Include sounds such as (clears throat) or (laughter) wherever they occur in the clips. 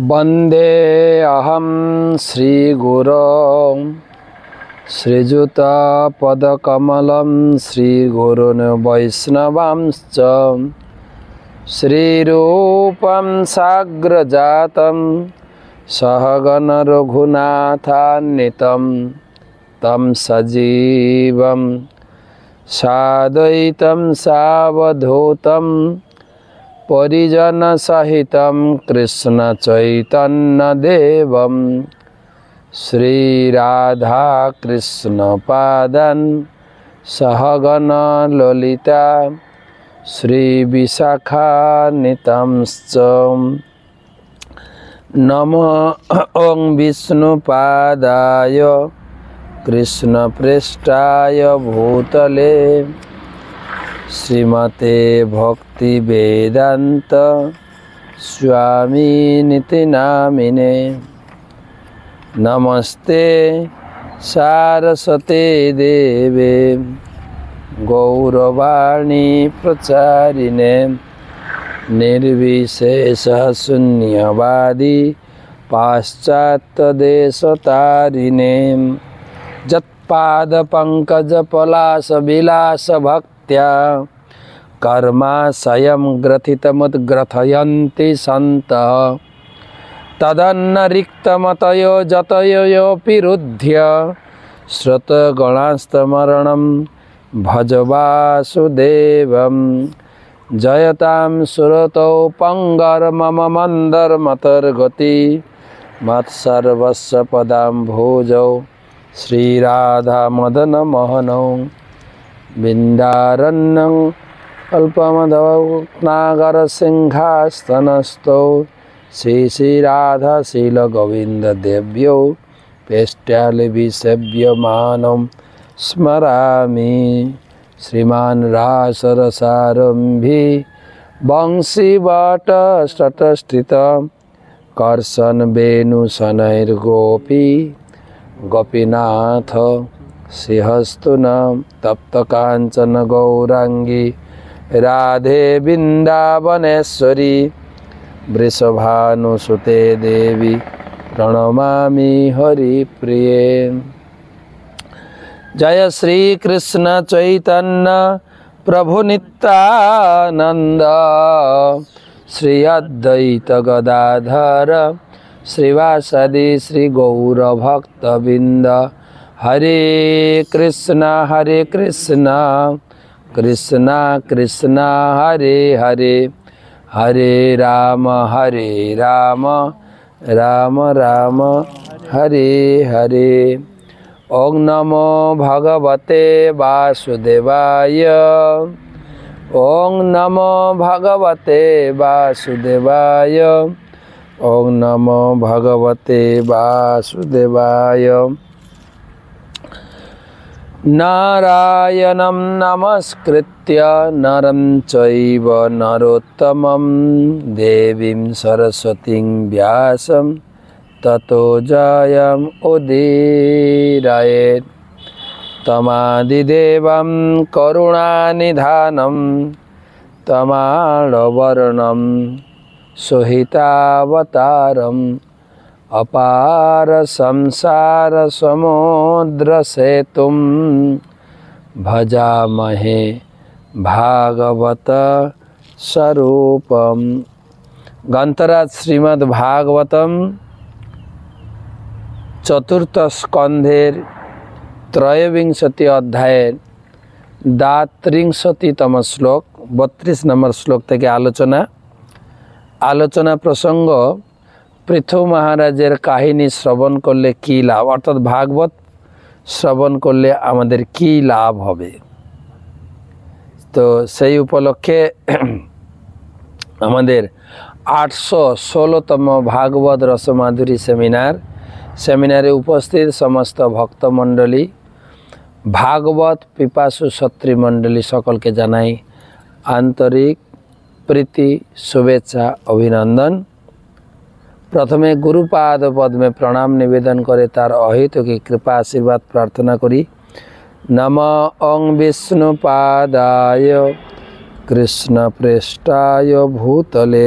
वन्देऽहं श्रीगुरौ श्रीयुतापदकमलं श्रीगुरुन् वैष्णवांश्च श्रीरूपं साग्रजातं सहगणरघुनाथान्वितं तं सजीवं साद्वैतं सावधूतम् परिजन कृष्ण चैतन्य परिजनसहितं कृष्णचैतन्यदेवं श्रीराधाकृष्णपादन् सहगणललिता श्रीविशाखानितंश्च नम ॐ विष्णुपादाय कृष्णपृष्ठाय भूतले श्रीमते भक्ति वेदांत स्वामी नीति नामिने नमस्ते सारस्वते देवे गौरवाणी प्रचारिणे निर्विशेष शून्यवादी विलास जत्पादपङ्कजपलासविलासभक्त्या कर्माशयं ग्रथितमुद्ग्रथयन्ति सन्तः तदन्न रिक्तमतयो जतयोऽपिरुध्य श्रुतगणास्तमरणं भज वासुदेवं जयतां सुरतौ पङ्गर्मम मन्दर्मतर्गति मत्सर्वस्य पदाम्भोजौ श्रीराधामदनमहनौ बिन्दारण्यं श्री अल्पमदवनागरसिंहास्तनस्तौ श्रीश्रीराधाशीलगोविन्ददेव्यौ पेष्ट्यालिभिसेव्यमानं स्मरामि श्रीमान् रासरसारम्भि वंशीवाटस्तटस्थितं कर्षणवेणुशनैर्गोपी गोपीनाथ सिंहस्तु तप्त कांचन गौरांगी राधे बिंदावनेश्वरी वृषभानुसुते देवी हरि प्रिय जय श्री कृष्ण चैतन्य नित्यानंद श्री अद्वैत गदाधर श्रीवासदि भक्तबिंद हरे कृष्ण हरे कृष्ण कृष्णा कृष्णा हरे हरे हरे राम हरे राम राम राम हरे हरे ओं नमो भगवते वासुदेवाय ओं नमो भगवते वासुदेवाय ओं नमो भगवते वासुदेवाय नारायण नमस्कृत नरं चैव देवी सरस्वती व्यास व्यासं ततो तमादिदेव करुणाधान तमादिदेवं करुणानिधानं अपार संसार समुद्र से तुम भजा भागवत स्वरूपम गंतराज श्रीमद् भागवतम चतुर्थ स्कंधेर त्रयोविंशति অধ্যায়ের দাত্রিংশতিতম श्लोक বত্রিশ নম্বর শ্লোক থেকে আলোচনা আলোচনা প্রসঙ্গ পৃথু মহারাজের কাহিনী শ্রবণ করলে কি লাভ অর্থাৎ ভাগবত শ্রবণ করলে আমাদের কি লাভ হবে তো সেই উপলক্ষে (clears throat) আমাদের আটশো ষোলোতম ভাগবত রসমাধুরী সেমিনার সেমিনারে উপস্থিত সমস্ত ভক্তমণ্ডলী ভাগবত পিপাসু মণ্ডলী সকলকে জানাই আন্তরিক প্রীতি শুভেচ্ছা অভিনন্দন प्रथमे गुरुपाद पदमे प्रणाम निवेदन करे तार कृपा आशीर्वाद प्रार्थना करी। नम अङ विष्णु पादाय कृष्ण पृष्ठाय भूतले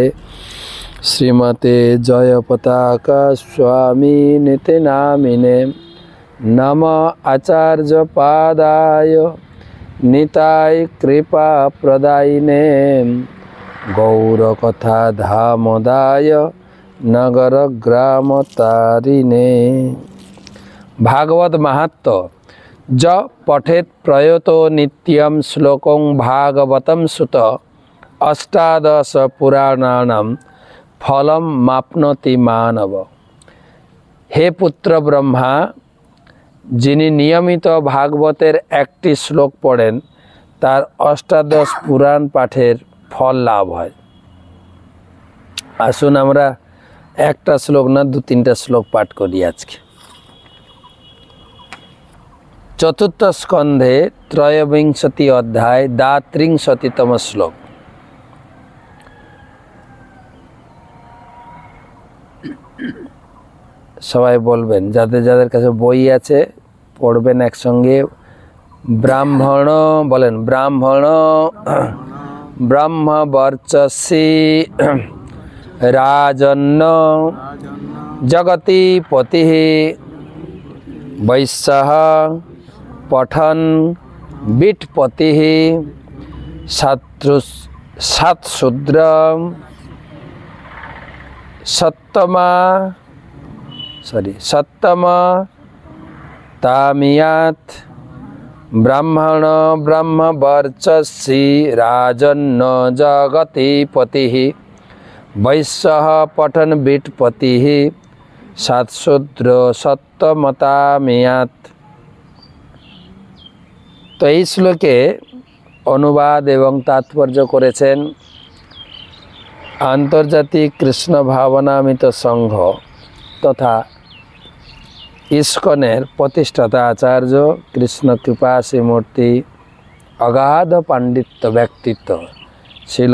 श्रीमते जय पताका स्वामी नित नामिने नम आचार्य पादाय कृपा प्रदायी गौर कथा धामदाय নগর গ্রাম তারিণে ভাগবত মাহাত্ম য পঠেত প্রয়ত নিত্যম শ্লোকং ভাগবত সুত অষ্টাদশ পুরাণানাম ফলম মাপনতি মানব হে পুত্র ব্রহ্মা যিনি নিয়মিত ভাগবতের একটি শ্লোক পড়েন তার অষ্টাদশ পুরাণ পাঠের ফল লাভ হয় আসুন আমরা একটা শ্লোক না দু তিনটা শ্লোক পাঠ করি আজকে চতুর্থ স্কন্ধে ত্রয়োবিংশতি অধ্যায় দা শ্লোক সবাই বলবেন যাদের যাদের কাছে বই আছে পড়বেন একসঙ্গে ব্রাহ্মণ বলেন ব্রাহ্মণ ব্রহ্মবর্চসী राजन्न जगति पति वैश्य पठन विटपति शत्रु सत्शूद्र सत्तमा सॉरी सत्तमा तामियात ब्राह्मण ब्रह्मवर्चसी राजन्न जगतिपति वैश्य पठन बीटपति সাতশূদ্র সত্যমতা মেয়াত তো এই শ্লোকে অনুবাদ এবং তাৎপর্য করেছেন আন্তর্জাতিক কৃষ্ণ ভাবনামিত সংঘ তথা ইস্কনের প্রতিষ্ঠাতা আচার্য কৃষ্ণ কৃপাশ্রীমূর্তি অগাধ পাণ্ডিত্য ব্যক্তিত্ব ছিল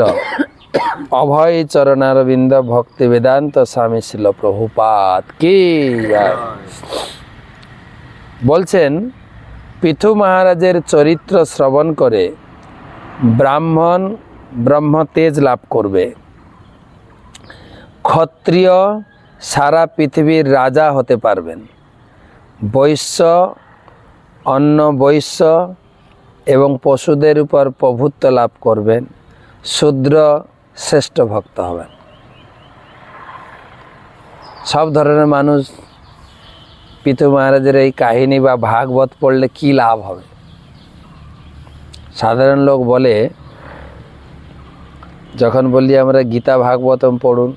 অভয় চরণারবিন্দ ভক্তি বেদান্ত স্বামী শিল প্রভুপাত কি বলছেন পিথু মহারাজের চরিত্র শ্রবণ করে ব্রাহ্মণ ব্রহ্মতেজ লাভ করবে ক্ষত্রিয় সারা পৃথিবীর রাজা হতে পারবেন বৈশ্য অন্য বৈশ্য এবং পশুদের উপর প্রভুত্ব লাভ করবেন শূদ্র শ্রেষ্ঠ ভক্ত হবেন সব ধরনের মানুষ পিতু মহারাজের এই কাহিনী বা ভাগবত পড়লে কি লাভ হবে সাধারণ লোক বলে যখন বলি আমরা গীতা ভাগবতম পড়ুন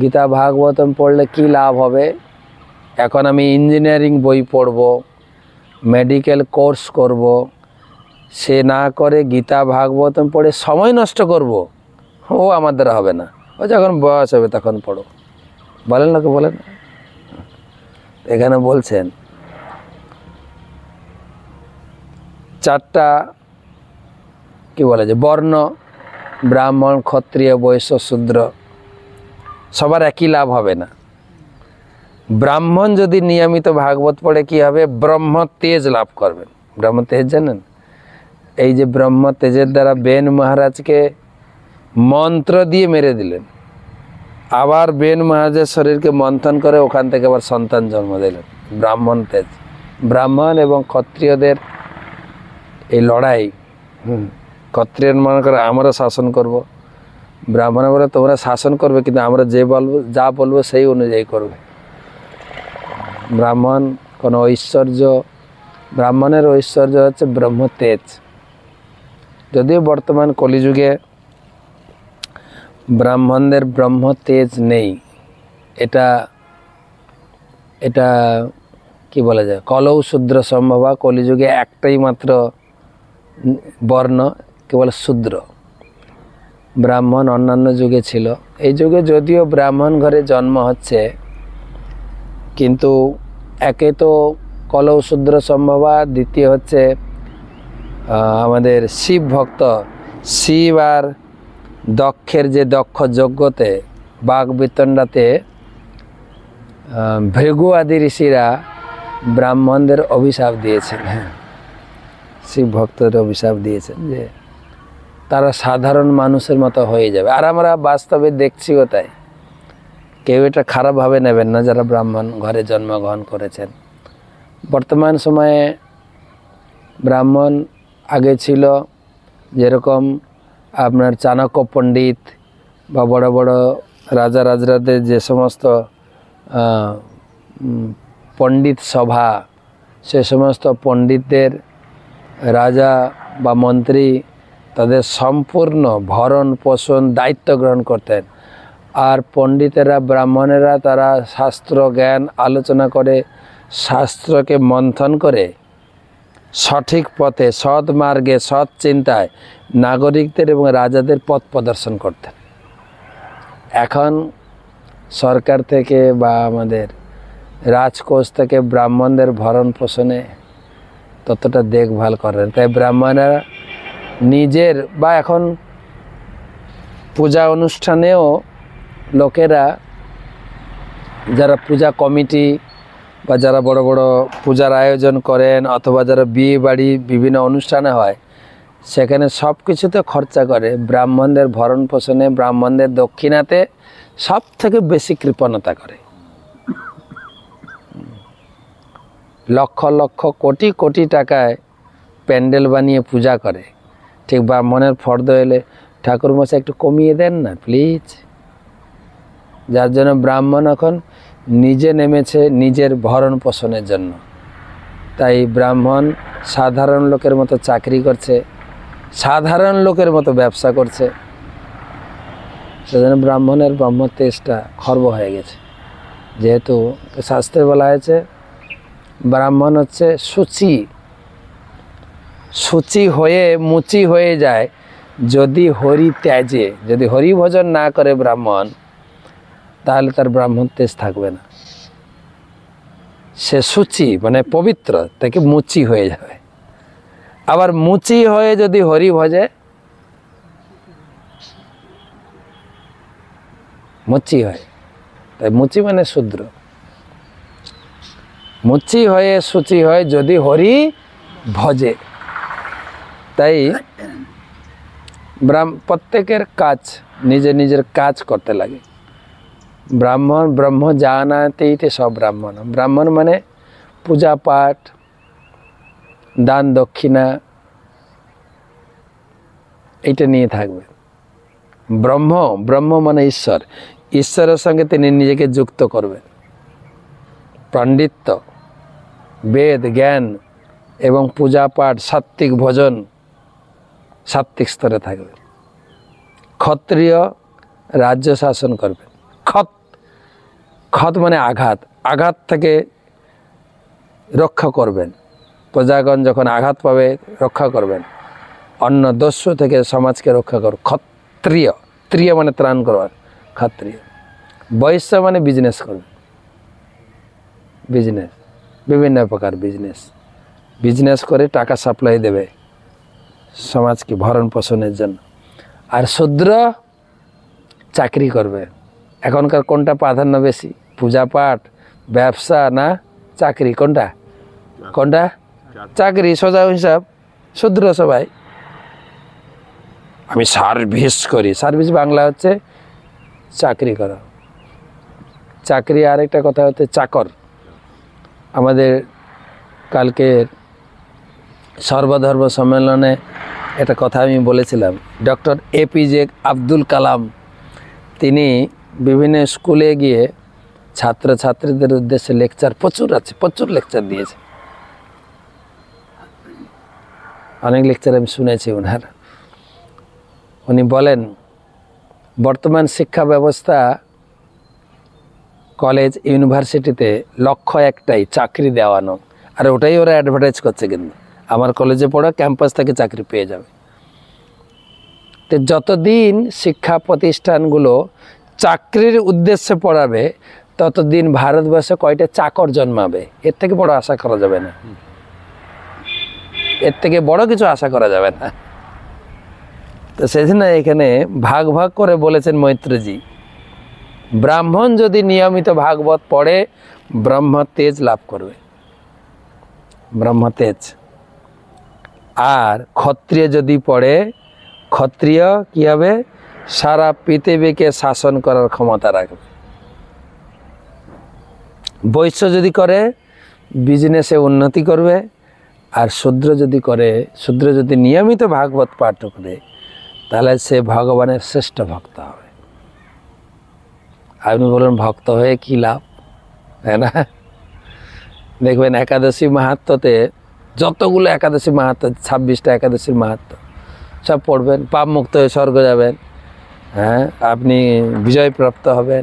গীতা ভাগবতম পড়লে কি লাভ হবে এখন আমি ইঞ্জিনিয়ারিং বই পড়ব মেডিকেল কোর্স করব সে না করে গীতা ভাগবতম পড়ে সময় নষ্ট করব ও আমার দ্বারা হবে না ও যখন বয়স হবে তখন পড়ো বলেন লোকে বলেন এখানে বলছেন চারটা কি বলে যে বর্ণ ব্রাহ্মণ ক্ষত্রিয় বৈশ্য শূদ্র সবার একই লাভ হবে না ব্রাহ্মণ যদি নিয়মিত ভাগবত পড়ে কি হবে ব্রহ্ম তেজ লাভ করবেন ব্রহ্ম তেজ জানেন এই যে ব্রহ্ম তেজের দ্বারা বেন মহারাজকে মন্ত্র দিয়ে মেরে দিলেন আবার বেন মহাজের শরীরকে মন্থন করে ওখান থেকে আবার সন্তান জন্ম দিলেন ব্রাহ্মণ তেজ ব্রাহ্মণ এবং ক্ষত্রিয়দের এই লড়াই ক্ষত্রিয় মনে করে আমরা শাসন করব। ব্রাহ্মণ বলে তোমরা শাসন করবে কিন্তু আমরা যে বলবো যা বলবো সেই অনুযায়ী করবে ব্রাহ্মণ কোনো ঐশ্বর্য ব্রাহ্মণের ঐশ্বর্য হচ্ছে ব্রহ্ম তেজ যদিও বর্তমান কলিযুগে ব্রাহ্মণদের ব্রহ্ম তেজ নেই এটা এটা কি বলা যায় কলৌ শূদ্র সম্ভবা কলিযুগে একটাই মাত্র বর্ণ কেবল শূদ্র ব্রাহ্মণ অন্যান্য যুগে ছিল এই যুগে যদিও ব্রাহ্মণ ঘরে জন্ম হচ্ছে কিন্তু একে তো কলৌ শূদ্র সম্ভবা দ্বিতীয় হচ্ছে আমাদের শিব ভক্ত শিব আর দক্ষের যে দক্ষ যজ্ঞতে বাঘবিতণ্ডাতে ভৃগু আদি ঋষিরা ব্রাহ্মণদের অভিশাপ দিয়েছেন হ্যাঁ শিব ভক্তদের অভিশাপ দিয়েছেন যে তারা সাধারণ মানুষের মতো হয়ে যাবে আর আমরা বাস্তবে দেখছিও তাই কেউ এটা খারাপভাবে নেবেন না যারা ব্রাহ্মণ ঘরে জন্মগ্রহণ করেছেন বর্তমান সময়ে ব্রাহ্মণ আগে ছিল যেরকম আপনার চাণক্য পণ্ডিত বা বড় বড় রাজা রাজরাদের যে সমস্ত পণ্ডিত সভা সে সমস্ত পণ্ডিতদের রাজা বা মন্ত্রী তাদের সম্পূর্ণ ভরণ পোষণ দায়িত্ব গ্রহণ করতেন আর পণ্ডিতেরা ব্রাহ্মণেরা তারা শাস্ত্র জ্ঞান আলোচনা করে শাস্ত্রকে মন্থন করে সঠিক পথে সৎ মার্গে সৎ চিন্তায় নাগরিকদের এবং রাজাদের পথ প্রদর্শন করতেন এখন সরকার থেকে বা আমাদের রাজকোষ থেকে ব্রাহ্মণদের ভরণ পোষণে ততটা দেখভাল করেন তাই ব্রাহ্মণরা নিজের বা এখন পূজা অনুষ্ঠানেও লোকেরা যারা পূজা কমিটি বা যারা বড় বড় পূজার আয়োজন করেন অথবা যারা বিয়ে বাড়ি বিভিন্ন অনুষ্ঠানে হয় সেখানে সব কিছুতে খরচা করে ব্রাহ্মণদের ভরণ পোষণে ব্রাহ্মণদের দক্ষিণাতে সব থেকে বেশি কৃপণতা করে লক্ষ লক্ষ কোটি কোটি টাকায় প্যান্ডেল বানিয়ে পূজা করে ঠিক ব্রাহ্মণের ফর্দ এলে ঠাকুর মশাই একটু কমিয়ে দেন না প্লিজ যার জন্য ব্রাহ্মণ এখন নিজে নেমেছে নিজের ভরণ পোষণের জন্য তাই ব্রাহ্মণ সাধারণ লোকের মতো চাকরি করছে সাধারণ লোকের মতো ব্যবসা করছে সেজন্য ব্রাহ্মণের ব্রাহ্মণ তেজটা খর্ব হয়ে গেছে যেহেতু শাস্ত্রে বলা হয়েছে ব্রাহ্মণ হচ্ছে সূচি সূচি হয়ে মুচি হয়ে যায় যদি হরি ত্যাজে যদি হরি ভোজন না করে ব্রাহ্মণ তাহলে তার ব্রাহ্মণ তেজ থাকবে না সে সূচি মানে পবিত্র তাকে মুচি হয়ে যাবে আবার মুচি হয়ে যদি হরি ভজে মুচি হয় তাই মুচি মানে শূদ্র মুচি হয়ে সূচি হয় যদি হরি ভজে তাই ব্রাহ্ম প্রত্যেকের কাজ নিজে নিজের কাজ করতে লাগে ব্রাহ্মণ ব্রহ্ম জানাতেই তে সব ব্রাহ্মণ ব্রাহ্মণ মানে পূজা পাঠ দান দক্ষিণা এটা নিয়ে থাকবে ব্রহ্ম ব্রহ্ম মানে ঈশ্বর ঈশ্বরের সঙ্গে তিনি নিজেকে যুক্ত করবেন পাণ্ডিত্য বেদ জ্ঞান এবং পূজা পাঠ সাত্ত্বিক ভোজন সাত্বিক স্তরে থাকবে ক্ষত্রিয় রাজ্য শাসন করবেন ক্ষত্র ক্ষত মানে আঘাত আঘাত থেকে রক্ষা করবেন প্রজাগণ যখন আঘাত পাবে রক্ষা করবেন অন্য দস্য থেকে সমাজকে রক্ষা কর ক্ষত্রিয় ত্রিয় মানে ত্রাণ করবার ক্ষত্রিয় বৈশ্য মানে বিজনেস করবেন বিজনেস বিভিন্ন প্রকার বিজনেস বিজনেস করে টাকা সাপ্লাই দেবে সমাজকে ভরণ পোষণের জন্য আর শুদ্র চাকরি করবে এখনকার কোনটা প্রাধান্য বেশি পূজাপাঠ ব্যবসা না চাকরি কোনটা কোনটা চাকরি সোজা হিসাব শূদ্র সবাই আমি সার্ভিস করি সার্ভিস বাংলা হচ্ছে চাকরি করা চাকরি আরেকটা কথা হচ্ছে চাকর আমাদের কালকের সর্বধর্ম সম্মেলনে একটা কথা আমি বলেছিলাম ডক্টর এপিজে আব্দুল কালাম তিনি বিভিন্ন স্কুলে গিয়ে ছাত্রছাত্রীদের উদ্দেশ্যে লেকচার প্রচুর আছে প্রচুর লেকচার দিয়েছে অনেক লেকচার আমি শুনেছি ওনার উনি বলেন বর্তমান শিক্ষা ব্যবস্থা কলেজ ইউনিভার্সিটিতে লক্ষ্য একটাই চাকরি দেওয়ানো আর ওটাই ওরা অ্যাডভার্টাইজ করছে কিন্তু আমার কলেজে পড়া ক্যাম্পাস থেকে চাকরি পেয়ে যাবে তো যতদিন শিক্ষা প্রতিষ্ঠানগুলো চাকরির উদ্দেশ্যে পড়াবে ততদিন ভারতবর্ষে কয়টা চাকর জন্মাবে এর থেকে বড় আশা করা যাবে না এর থেকে বড় কিছু আশা করা যাবে না তো সেজন্য এখানে ভাগ ভাগ করে বলেছেন মৈত্রজি ব্রাহ্মণ যদি নিয়মিত ভাগবত পড়ে ব্রহ্ম তেজ লাভ করবে ব্রহ্ম তেজ আর ক্ষত্রিয় যদি পড়ে ক্ষত্রিয় কী হবে সারা পৃথিবীকে শাসন করার ক্ষমতা রাখবে বৈশ্য যদি করে বিজনেসে উন্নতি করবে আর শূদ্র যদি করে শূদ্র যদি নিয়মিত ভাগবত পাঠ করে তাহলে সে ভগবানের শ্রেষ্ঠ ভক্ত হবে আপনি বলুন ভক্ত হয়ে কী লাভ হ্যাঁ না দেখবেন একাদশী মাহাত্মতে যতগুলো একাদশী মাহাত্ম ছাব্বিশটা একাদশীর মাহাত্ম সব পড়বেন পাপ মুক্ত হয়ে স্বর্গ যাবেন হ্যাঁ আপনি বিজয়প্রাপ্ত হবেন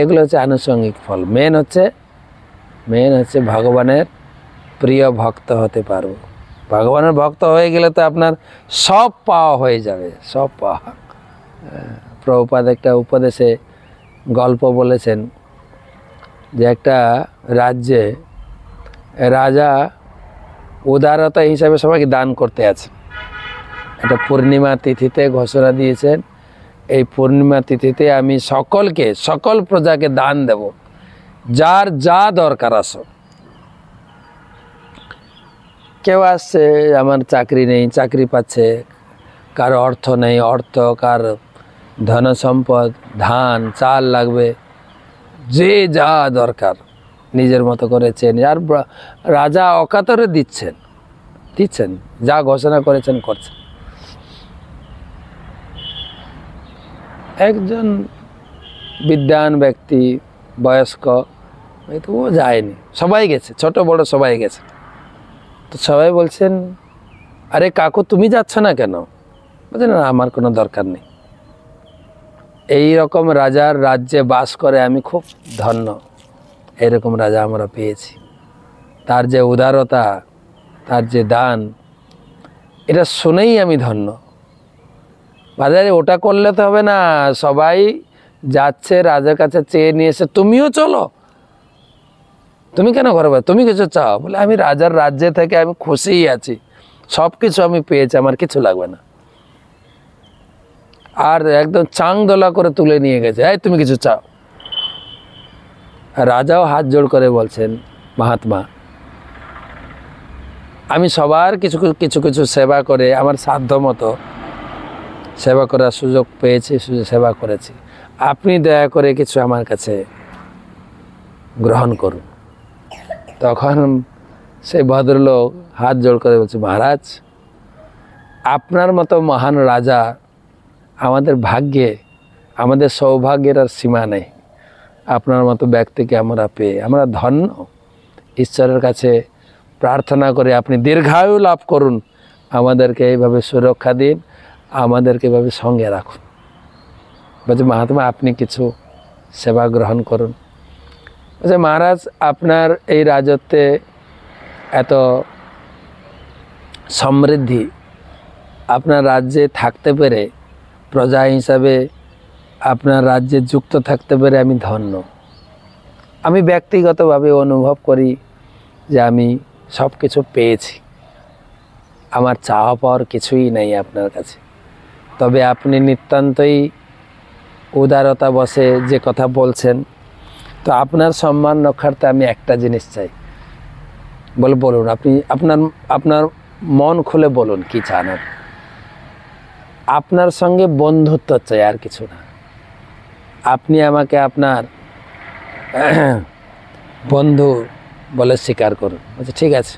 এগুলো হচ্ছে আনুষঙ্গিক ফল মেন হচ্ছে মেন হচ্ছে ভগবানের প্রিয় ভক্ত হতে পারবো ভগবানের ভক্ত হয়ে গেলে তো আপনার সব পাওয়া হয়ে যাবে সব পাওয়া প্রভুপাদ একটা উপদেশে গল্প বলেছেন যে একটা রাজ্যে রাজা উদারতা হিসাবে সবাইকে দান করতে আছে একটা পূর্ণিমা তিথিতে ঘোষণা দিয়েছেন এই পূর্ণিমা তিথিতে আমি সকলকে সকল প্রজাকে দান দেব যার যা দরকার আসো কেউ আসছে আমার চাকরি নেই চাকরি পাচ্ছে কার অর্থ নেই অর্থ কার ধন সম্পদ ধান চাল লাগবে যে যা দরকার নিজের মতো করেছেন আর রাজা অকাতরে দিচ্ছেন দিচ্ছেন যা ঘোষণা করেছেন করছেন একজন বিদ্যান ব্যক্তি বয়স্ক তবুও যায়নি সবাই গেছে ছোট বড় সবাই গেছে তো সবাই বলছেন আরে কাকু তুমি যাচ্ছ না কেন বলছেন না আমার কোনো দরকার নেই এই রকম রাজার রাজ্যে বাস করে আমি খুব ধন্য এরকম রাজা আমরা পেয়েছি তার যে উদারতা তার যে দান এটা শুনেই আমি ধন্য বাজারে ওটা করলে তো হবে না সবাই যাচ্ছে রাজার কাছে চেয়ে নিয়ে এসে তুমিও চলো তুমি কেন ঘরে তুমি কিছু চাও বলে আমি রাজার রাজ্যে থেকে আমি খুশিই আছি সব কিছু আমি পেয়েছি আমার কিছু লাগবে না আর একদম চাং দোলা করে তুলে নিয়ে গেছে এই তুমি কিছু চাও রাজাও হাত জোড় করে বলছেন মহাত্মা আমি সবার কিছু কিছু কিছু সেবা করে আমার সাধ্য মতো সেবা করার সুযোগ পেয়েছি সুযোগ সেবা করেছি আপনি দয়া করে কিছু আমার কাছে গ্রহণ করুন তখন সেই ভদ্রলোক হাত জোড় করে বলছে মহারাজ আপনার মতো মহান রাজা আমাদের ভাগ্যে আমাদের সৌভাগ্যের আর সীমা নেই আপনার মতো ব্যক্তিকে আমরা পেয়ে আমরা ধন্য ঈশ্বরের কাছে প্রার্থনা করে আপনি দীর্ঘায়ু লাভ করুন আমাদেরকে এইভাবে সুরক্ষা দিন আমাদেরকে এভাবে সঙ্গে রাখুন বলছে মহাত্মা আপনি কিছু সেবা গ্রহণ করুন বলছে মহারাজ আপনার এই রাজত্বে এত সমৃদ্ধি আপনার রাজ্যে থাকতে পেরে প্রজা হিসাবে আপনার রাজ্যে যুক্ত থাকতে পেরে আমি ধন্য আমি ব্যক্তিগতভাবে অনুভব করি যে আমি সব কিছু পেয়েছি আমার চাওয়া পাওয়ার কিছুই নেই আপনার কাছে তবে আপনি নিতান্তই উদারতা বসে যে কথা বলছেন তো আপনার সম্মান রক্ষার্থে আমি একটা জিনিস চাই বলে বলুন আপনি আপনার আপনার মন খুলে বলুন কি চান আপনার সঙ্গে বন্ধুত্ব চাই আর কিছু না আপনি আমাকে আপনার বন্ধু বলে স্বীকার করুন আচ্ছা ঠিক আছে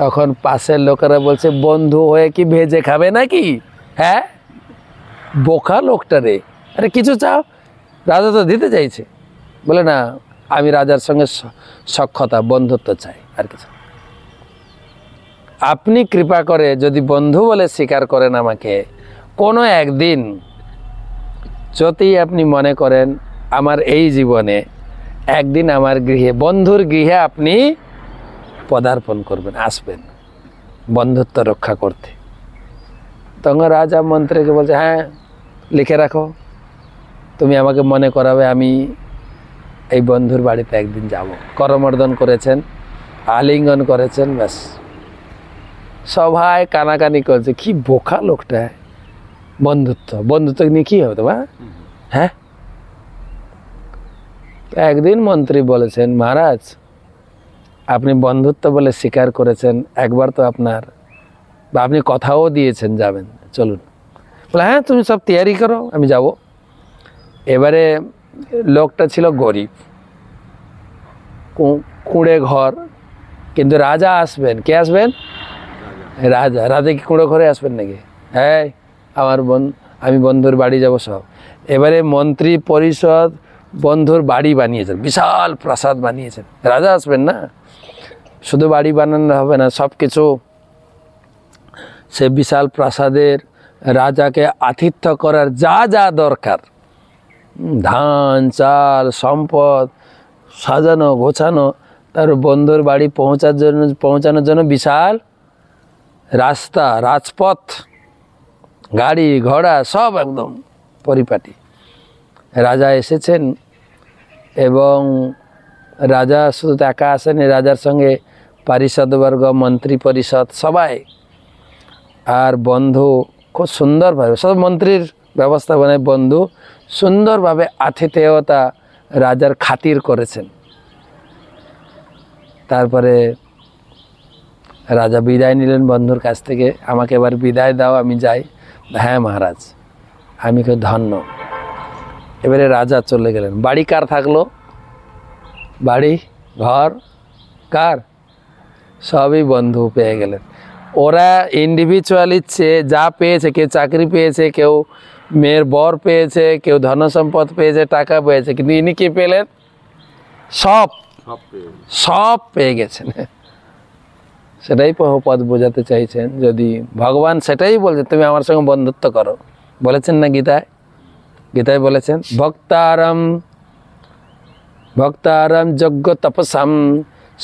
তখন পাশের লোকেরা বলছে বন্ধু হয়ে কি ভেজে খাবে নাকি হ্যাঁ বোকা লোকটা রে আরে কিছু চাও রাজা তো দিতে চাইছে বলে না আমি রাজার সঙ্গে সক্ষতা বন্ধুত্ব চাই আর কিছু আপনি কৃপা করে যদি বন্ধু বলে স্বীকার করেন আমাকে কোনো একদিন যদি আপনি মনে করেন আমার এই জীবনে একদিন আমার গৃহে বন্ধুর গৃহে আপনি পদার্পণ করবেন আসবেন বন্ধুত্ব রক্ষা করতে তখন রাজা মন্ত্রীকে বলছে হ্যাঁ লিখে রাখো তুমি আমাকে মনে করাবে আমি এই বন্ধুর বাড়িতে একদিন যাব করমর্দন করেছেন আলিঙ্গন করেছেন ব্যাস সবাই কানাকানি করছে কি বোকা লোকটা বন্ধুত্ব বন্ধুত্ব নিয়ে কী হবে তোমার হ্যাঁ একদিন মন্ত্রী বলেছেন মহারাজ আপনি বন্ধুত্ব বলে স্বীকার করেছেন একবার তো আপনার বা আপনি কথাও দিয়েছেন যাবেন চলুন বলে হ্যাঁ তুমি সব তৈরি করো আমি যাব এবারে লোকটা ছিল গরিব কুঁড়ে ঘর কিন্তু রাজা আসবেন কে আসবেন রাজা রাজা কি কুঁড়ে ঘরে আসবেন নাকি হ্যাঁ আমার বন আমি বন্ধুর বাড়ি যাব সব এবারে মন্ত্রী পরিষদ বন্ধুর বাড়ি বানিয়েছেন বিশাল প্রাসাদ বানিয়েছেন রাজা আসবেন না শুধু বাড়ি বানানো হবে না সব কিছু সে বিশাল প্রাসাদের রাজাকে আতিথ্য করার যা যা দরকার ধান চাল সম্পদ সাজানো গোছানো তার বন্ধুর বাড়ি পৌঁছার জন্য পৌঁছানোর জন্য বিশাল রাস্তা রাজপথ গাড়ি ঘোড়া সব একদম পরিপাটি রাজা এসেছেন এবং রাজা শুধু একা আসেনি রাজার সঙ্গে পারিষদবর্গ মন্ত্রী পরিষদ সবাই আর বন্ধু খুব সুন্দরভাবে সব মন্ত্রীর ব্যবস্থাপনায় মানে বন্ধু সুন্দরভাবে আতিথেয়তা রাজার খাতির করেছেন তারপরে রাজা বিদায় নিলেন বন্ধুর কাছ থেকে আমাকে এবার বিদায় দাও আমি যাই হ্যাঁ মহারাজ আমি খুব ধন্য এবারে রাজা চলে গেলেন বাড়ি কার থাকলো বাড়ি ঘর কার সবই বন্ধু পেয়ে গেলেন ওরা ইন্ডিভিজুয়ালি যা পেয়েছে কেউ চাকরি পেয়েছে কেউ মেয়ের বর পেয়েছে কেউ ধন সম্পদ পেয়েছে টাকা পেয়েছে কিন্তু ইনি কি পেলেন সব সব পেয়ে গেছেন সেটাই পদ বোঝাতে চাইছেন যদি ভগবান সেটাই বলছে তুমি আমার সঙ্গে বন্ধুত্ব করো বলেছেন না গীতায় গীতায় বলেছেন ভক্তারম ভক্তারম যজ্ঞ তপসম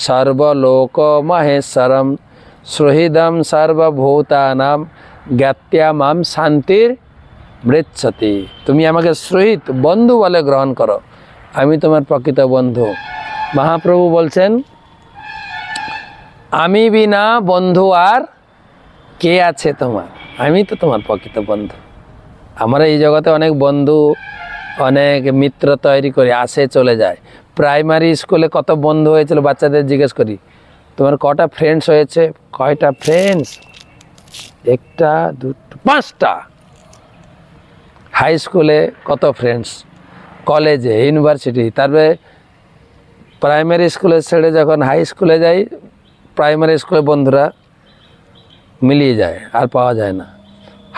সর্বলোক মহেশ্বরম সুহৃদম সর্বভূতানাম মাম শান্তির মৃচ্ছতি তুমি আমাকে সুহিত বন্ধু বলে গ্রহণ করো আমি তোমার প্রকৃত বন্ধু মহাপ্রভু বলছেন আমি বিনা বন্ধু আর কে আছে তোমার আমি তো তোমার প্রকৃত বন্ধু আমার এই জগতে অনেক বন্ধু অনেক মিত্র তৈরি করে আসে চলে যায় প্রাইমারি স্কুলে কত বন্ধু হয়েছিল বাচ্চাদের জিজ্ঞেস করি তোমার কটা ফ্রেন্ডস হয়েছে কয়টা ফ্রেন্ডস একটা দুটো পাঁচটা হাই স্কুলে কত ফ্রেন্ডস কলেজে ইউনিভার্সিটি তারপরে প্রাইমারি স্কুলে ছেড়ে যখন হাই স্কুলে যাই প্রাইমারি স্কুলে বন্ধুরা মিলিয়ে যায় আর পাওয়া যায় না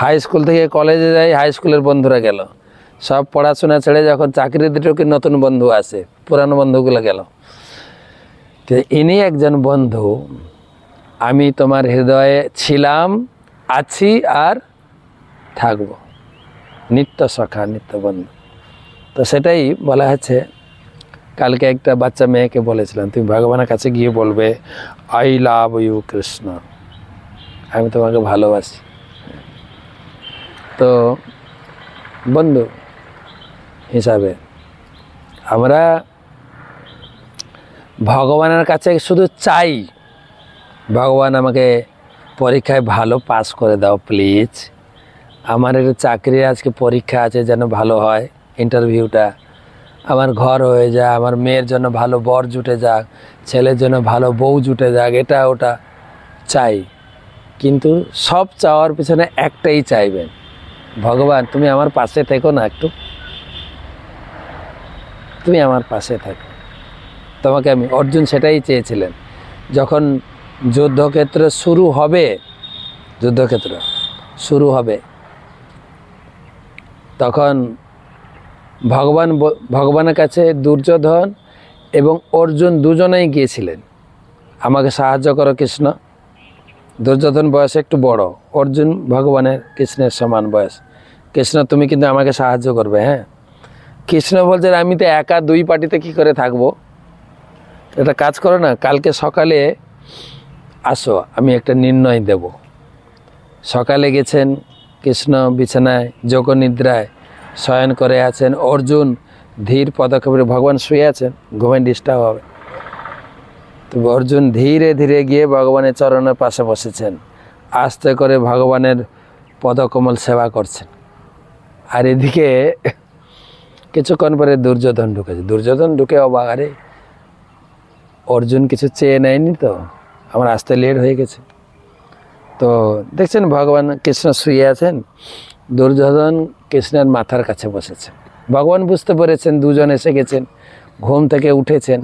হাই স্কুল থেকে কলেজে যাই হাই স্কুলের বন্ধুরা গেল সব পড়াশোনা ছেড়ে যখন চাকরি কি নতুন বন্ধু আছে পুরানো বন্ধুগুলো গেল তো ইনি একজন বন্ধু আমি তোমার হৃদয়ে ছিলাম আছি আর থাকব নিত্য সখা নিত্য বন্ধু তো সেটাই বলা হচ্ছে কালকে একটা বাচ্চা মেয়েকে বলেছিলাম তুমি ভগবানের কাছে গিয়ে বলবে আই লাভ ইউ কৃষ্ণ আমি তোমাকে ভালোবাসি তো বন্ধু হিসাবে আমরা ভগবানের কাছে শুধু চাই ভগবান আমাকে পরীক্ষায় ভালো পাস করে দাও প্লিজ আমার একটু চাকরির আজকে পরীক্ষা আছে যেন ভালো হয় ইন্টারভিউটা আমার ঘর হয়ে যায় আমার মেয়ের জন্য ভালো বর জুটে যাক ছেলের জন্য ভালো বউ জুটে যাক এটা ওটা চাই কিন্তু সব চাওয়ার পিছনে একটাই চাইবেন ভগবান তুমি আমার পাশে থেকো না একটু তুমি আমার পাশে থাকো তোমাকে আমি অর্জুন সেটাই চেয়েছিলেন যখন যুদ্ধক্ষেত্র শুরু হবে যুদ্ধক্ষেত্র শুরু হবে তখন ভগবান ভগবানের কাছে দুর্যোধন এবং অর্জুন দুজনেই গিয়েছিলেন আমাকে সাহায্য করো কৃষ্ণ দুর্যোধন বয়স একটু বড় অর্জুন ভগবানের কৃষ্ণের সমান বয়স কৃষ্ণ তুমি কিন্তু আমাকে সাহায্য করবে হ্যাঁ কৃষ্ণ বলছে আমি তো একা দুই পার্টিতে কি করে থাকবো একটা কাজ করো না কালকে সকালে আসো আমি একটা নির্ণয় দেব সকালে গেছেন কৃষ্ণ বিছানায় যোগনিদ্রায় শয়ন করে আছেন অর্জুন ধীর পদক্ষেপে ভগবান শুয়ে আছেন ঘুমেন ডিস্টার্ব হবে তো অর্জুন ধীরে ধীরে গিয়ে ভগবানের চরণের পাশে বসেছেন আস্তে করে ভগবানের পদকমল সেবা করছেন আর এদিকে কিছুক্ষণ পরে দুর্যোধন ঢুকেছে দুর্যোধন ঢুকে অবাগারে অর্জুন কিছু চেয়ে নেয়নি তো আমার আসতে লেট হয়ে গেছে তো দেখছেন ভগবান কৃষ্ণ শুয়ে আছেন দুর্যোধন কৃষ্ণের মাথার কাছে বসেছে ভগবান বুঝতে পেরেছেন দুজন এসে গেছেন ঘুম থেকে উঠেছেন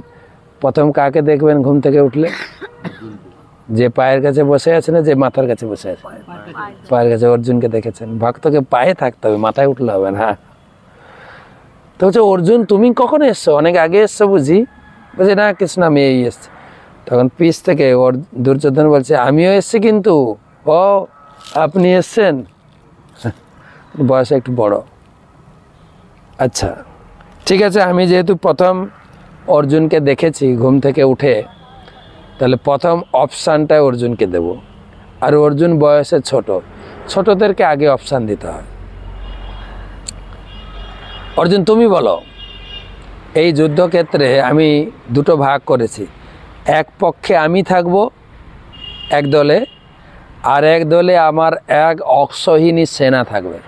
প্রথম কাকে দেখবেন ঘুম থেকে উঠলে যে পায়ের কাছে বসে আছে না যে মাথার কাছে বসে আছে পায়ের কাছে অর্জুনকে দেখেছেন ভক্তকে পায়ে থাকতে হবে মাথায় উঠলে হবে না তো হচ্ছে অর্জুন তুমি কখন এসছো অনেক আগে এসছো বুঝি বলছে না কৃষ্ণ আমি এই এসছি তখন পিস থেকে ওর দুর্যোধন বলছে আমিও এসছি কিন্তু ও আপনি এসছেন (laughs) বয়স একটু বড় আচ্ছা ঠিক আছে আমি যেহেতু প্রথম অর্জুনকে দেখেছি ঘুম থেকে উঠে তাহলে প্রথম অপশানটা অর্জুনকে দেব আর অর্জুন বয়সে ছোট ছোটদেরকে আগে অপশান দিতে হয় অর্জুন তুমি বলো এই যুদ্ধক্ষেত্রে আমি দুটো ভাগ করেছি এক পক্ষে আমি থাকব এক দলে আর এক দলে আমার এক অক্সহীনী সেনা থাকবে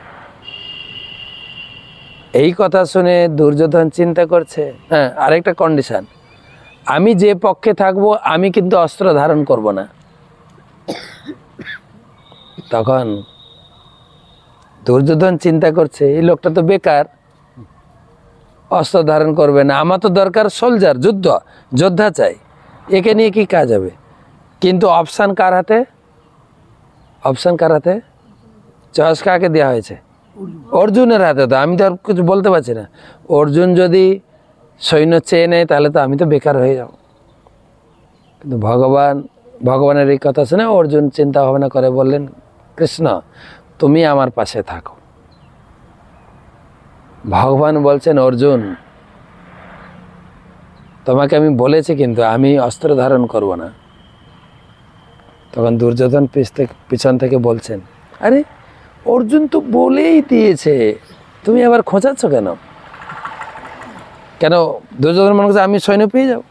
এই কথা শুনে দুর্যোধন চিন্তা করছে হ্যাঁ আরেকটা কন্ডিশান আমি যে পক্ষে থাকব আমি কিন্তু অস্ত্র ধারণ করব না তখন দুর্যোধন চিন্তা করছে এই লোকটা তো বেকার অস্ত্র ধারণ করবে না আমার তো দরকার সোলজার যুদ্ধ যোদ্ধা চাই একে নিয়ে কি কাজ হবে কিন্তু অপশান কার হাতে অপশান কার হাতে চয়েস কাকে দেওয়া হয়েছে অর্জুনের হাতে তো আমি তো আর কিছু বলতে পারছি না অর্জুন যদি সৈন্য চেয়ে নেয় তাহলে তো আমি তো বেকার হয়ে যাব কিন্তু ভগবান ভগবানের এই কথা শুনে অর্জুন চিন্তা ভাবনা করে বললেন কৃষ্ণ তুমি আমার পাশে থাকো ভগবান বলছেন অর্জুন তোমাকে আমি বলেছি কিন্তু আমি অস্ত্র ধারণ করব না তখন দুর্যোধন পিছন থেকে বলছেন আরে অর্জুন তো বলেই দিয়েছে তুমি আবার খোঁজাচ্ছ কেন কেন দুর্যোধন মনে করছে আমি সৈন্য পেয়ে যাও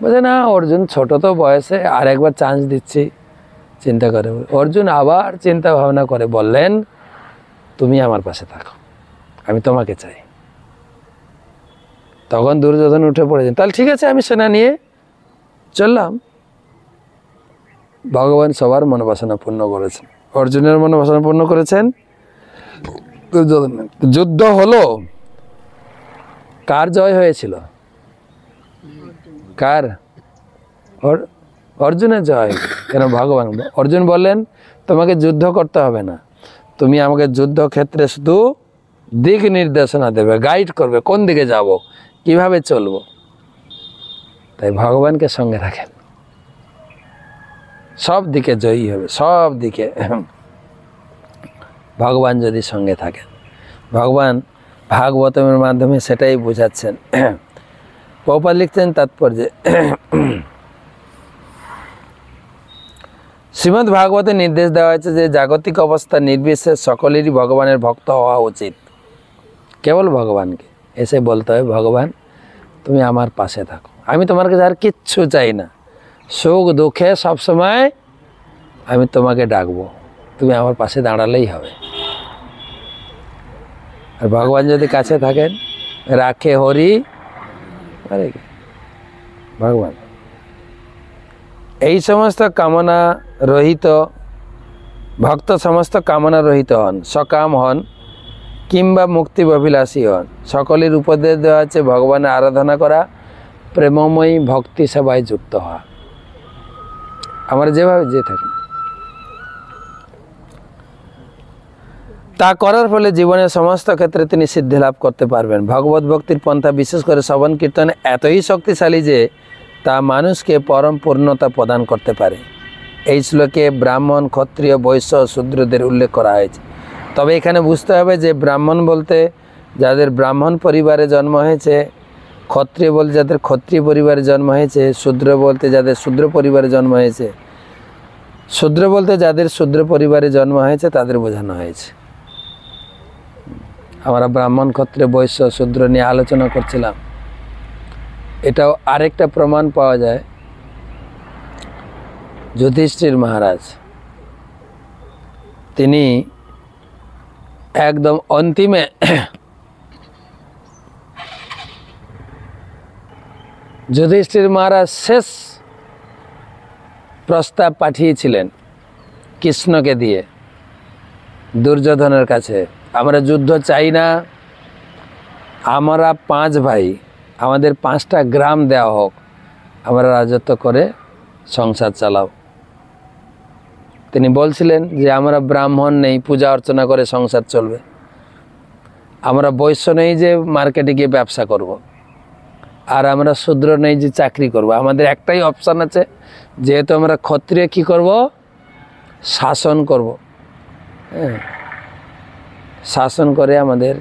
বলছে না অর্জুন ছোট তো বয়সে আর একবার চান্স দিচ্ছি চিন্তা করে অর্জুন আবার চিন্তা ভাবনা করে বললেন তুমি আমার পাশে থাকো আমি তোমাকে চাই তখন দুর্যোধন উঠে পড়েছেন তাহলে ঠিক আছে আমি সেনা নিয়ে চললাম ভগবান সবার মনোবাসনা পূর্ণ করেছেন অর্জুনের মনোবাসনা পূর্ণ করেছেন যুদ্ধ হলো কার জয় হয়েছিল কার অর্জুনের জয় কেন ভগবান অর্জুন বললেন তোমাকে যুদ্ধ করতে হবে না তুমি আমাকে যুদ্ধক্ষেত্রে শুধু দিক নির্দেশনা দেবে গাইড করবে কোন দিকে যাব কিভাবে চলব তাই ভগবানকে সঙ্গে রাখেন সব দিকে জয়ী হবে সব দিকে ভগবান যদি সঙ্গে থাকেন ভগবান ভাগবতমের মাধ্যমে সেটাই বোঝাচ্ছেন পৌপা লিখছেন তাৎপর্যে শ্রীমদ্ ভাগবতের নির্দেশ দেওয়া হয়েছে যে জাগতিক অবস্থা নির্বিশেষ সকলেরই ভগবানের ভক্ত হওয়া উচিত কেবল ভগবানকে এসে বলতে হয় ভগবান তুমি আমার পাশে থাকো আমি তোমার কাছে আর কিচ্ছু চাই না সুখ দুঃখে সবসময় আমি তোমাকে ডাকবো তুমি আমার পাশে দাঁড়ালেই হবে আর ভগবান যদি কাছে থাকেন রাখে হরি আরে ভগবান এই সমস্ত কামনা রহিত ভক্ত সমস্ত কামনা রহিত হন সকাম হন কিংবা মুক্তি অভিলাষী হন সকলের উপদেশ দেওয়া হচ্ছে ভগবানের আরাধনা করা প্রেমময়ী ভক্তি সেবায় যুক্ত হওয়া আমরা যেভাবে যে থাকি তা করার ফলে জীবনের সমস্ত ক্ষেত্রে তিনি সিদ্ধি লাভ করতে পারবেন ভগবত ভক্তির পন্থা বিশেষ করে শ্রবণ কীর্তন এতই শক্তিশালী যে তা মানুষকে পরম পূর্ণতা প্রদান করতে পারে এই শ্লোকে ব্রাহ্মণ ক্ষত্রিয় বৈশ্য শূদ্রদের উল্লেখ করা হয়েছে তবে এখানে বুঝতে হবে যে ব্রাহ্মণ বলতে যাদের ব্রাহ্মণ পরিবারে জন্ম হয়েছে ক্ষত্রিয় বলতে যাদের ক্ষত্রিয় পরিবারে জন্ম হয়েছে শূদ্র বলতে যাদের শূদ্র পরিবারে জন্ম হয়েছে শূদ্র বলতে যাদের শূদ্র পরিবারে জন্ম হয়েছে তাদের বোঝানো হয়েছে আমরা ব্রাহ্মণ ক্ষত্রে বৈশ্য শূদ্র নিয়ে আলোচনা করছিলাম এটাও আরেকটা প্রমাণ পাওয়া যায় যুধিষ্ঠির মহারাজ তিনি একদম অন্তিমে যুধিষ্ঠির মহারাজ শেষ প্রস্তাব পাঠিয়েছিলেন কৃষ্ণকে দিয়ে দুর্যোধনের কাছে আমরা যুদ্ধ চাই না আমরা পাঁচ ভাই আমাদের পাঁচটা গ্রাম দেওয়া হোক আমরা রাজত্ব করে সংসার চালাও তিনি বলছিলেন যে আমরা ব্রাহ্মণ নেই পূজা অর্চনা করে সংসার চলবে আমরা বৈশ্য নেই যে মার্কেটে গিয়ে ব্যবসা করব। আর আমরা শূদ্র নেই যে চাকরি করব। আমাদের একটাই অপশান আছে যেহেতু আমরা ক্ষত্রিয় কি করব শাসন করব। হ্যাঁ শাসন করে আমাদের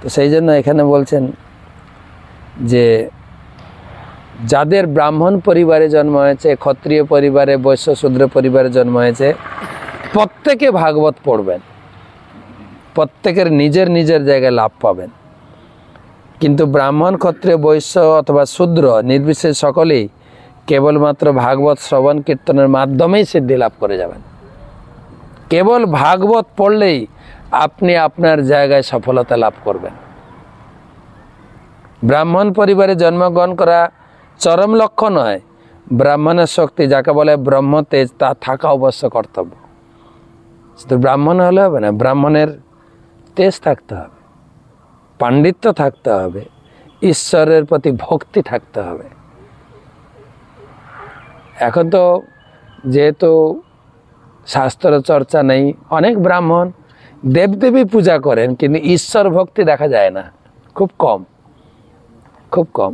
তো সেই জন্য এখানে বলছেন যে যাদের ব্রাহ্মণ পরিবারে জন্ম হয়েছে ক্ষত্রিয় পরিবারে বৈশ্য শূদ্র পরিবারে জন্ম হয়েছে প্রত্যেকে ভাগবত পড়বেন প্রত্যেকের নিজের নিজের জায়গায় লাভ পাবেন কিন্তু ব্রাহ্মণ ক্ষত্রিয় বৈশ্য অথবা শূদ্র নির্বিশেষ সকলেই কেবলমাত্র ভাগবত শ্রবণ কীর্তনের মাধ্যমেই সিদ্ধি লাভ করে যাবেন কেবল ভাগবত পড়লেই আপনি আপনার জায়গায় সফলতা লাভ করবেন ব্রাহ্মণ পরিবারে জন্মগ্রহণ করা চরম লক্ষ্য নয় ব্রাহ্মণের শক্তি যাকে বলে ব্রহ্ম তেজ তা থাকা অবশ্য কর্তব্য শুধু ব্রাহ্মণ হলে হবে না ব্রাহ্মণের তেজ থাকতে হবে পাণ্ডিত্য থাকতে হবে ঈশ্বরের প্রতি ভক্তি থাকতে হবে এখন তো যেহেতু শাস্ত্র চর্চা নেই অনেক ব্রাহ্মণ দেবদেবী পূজা করেন কিন্তু ঈশ্বর ভক্তি দেখা যায় না খুব কম খুব কম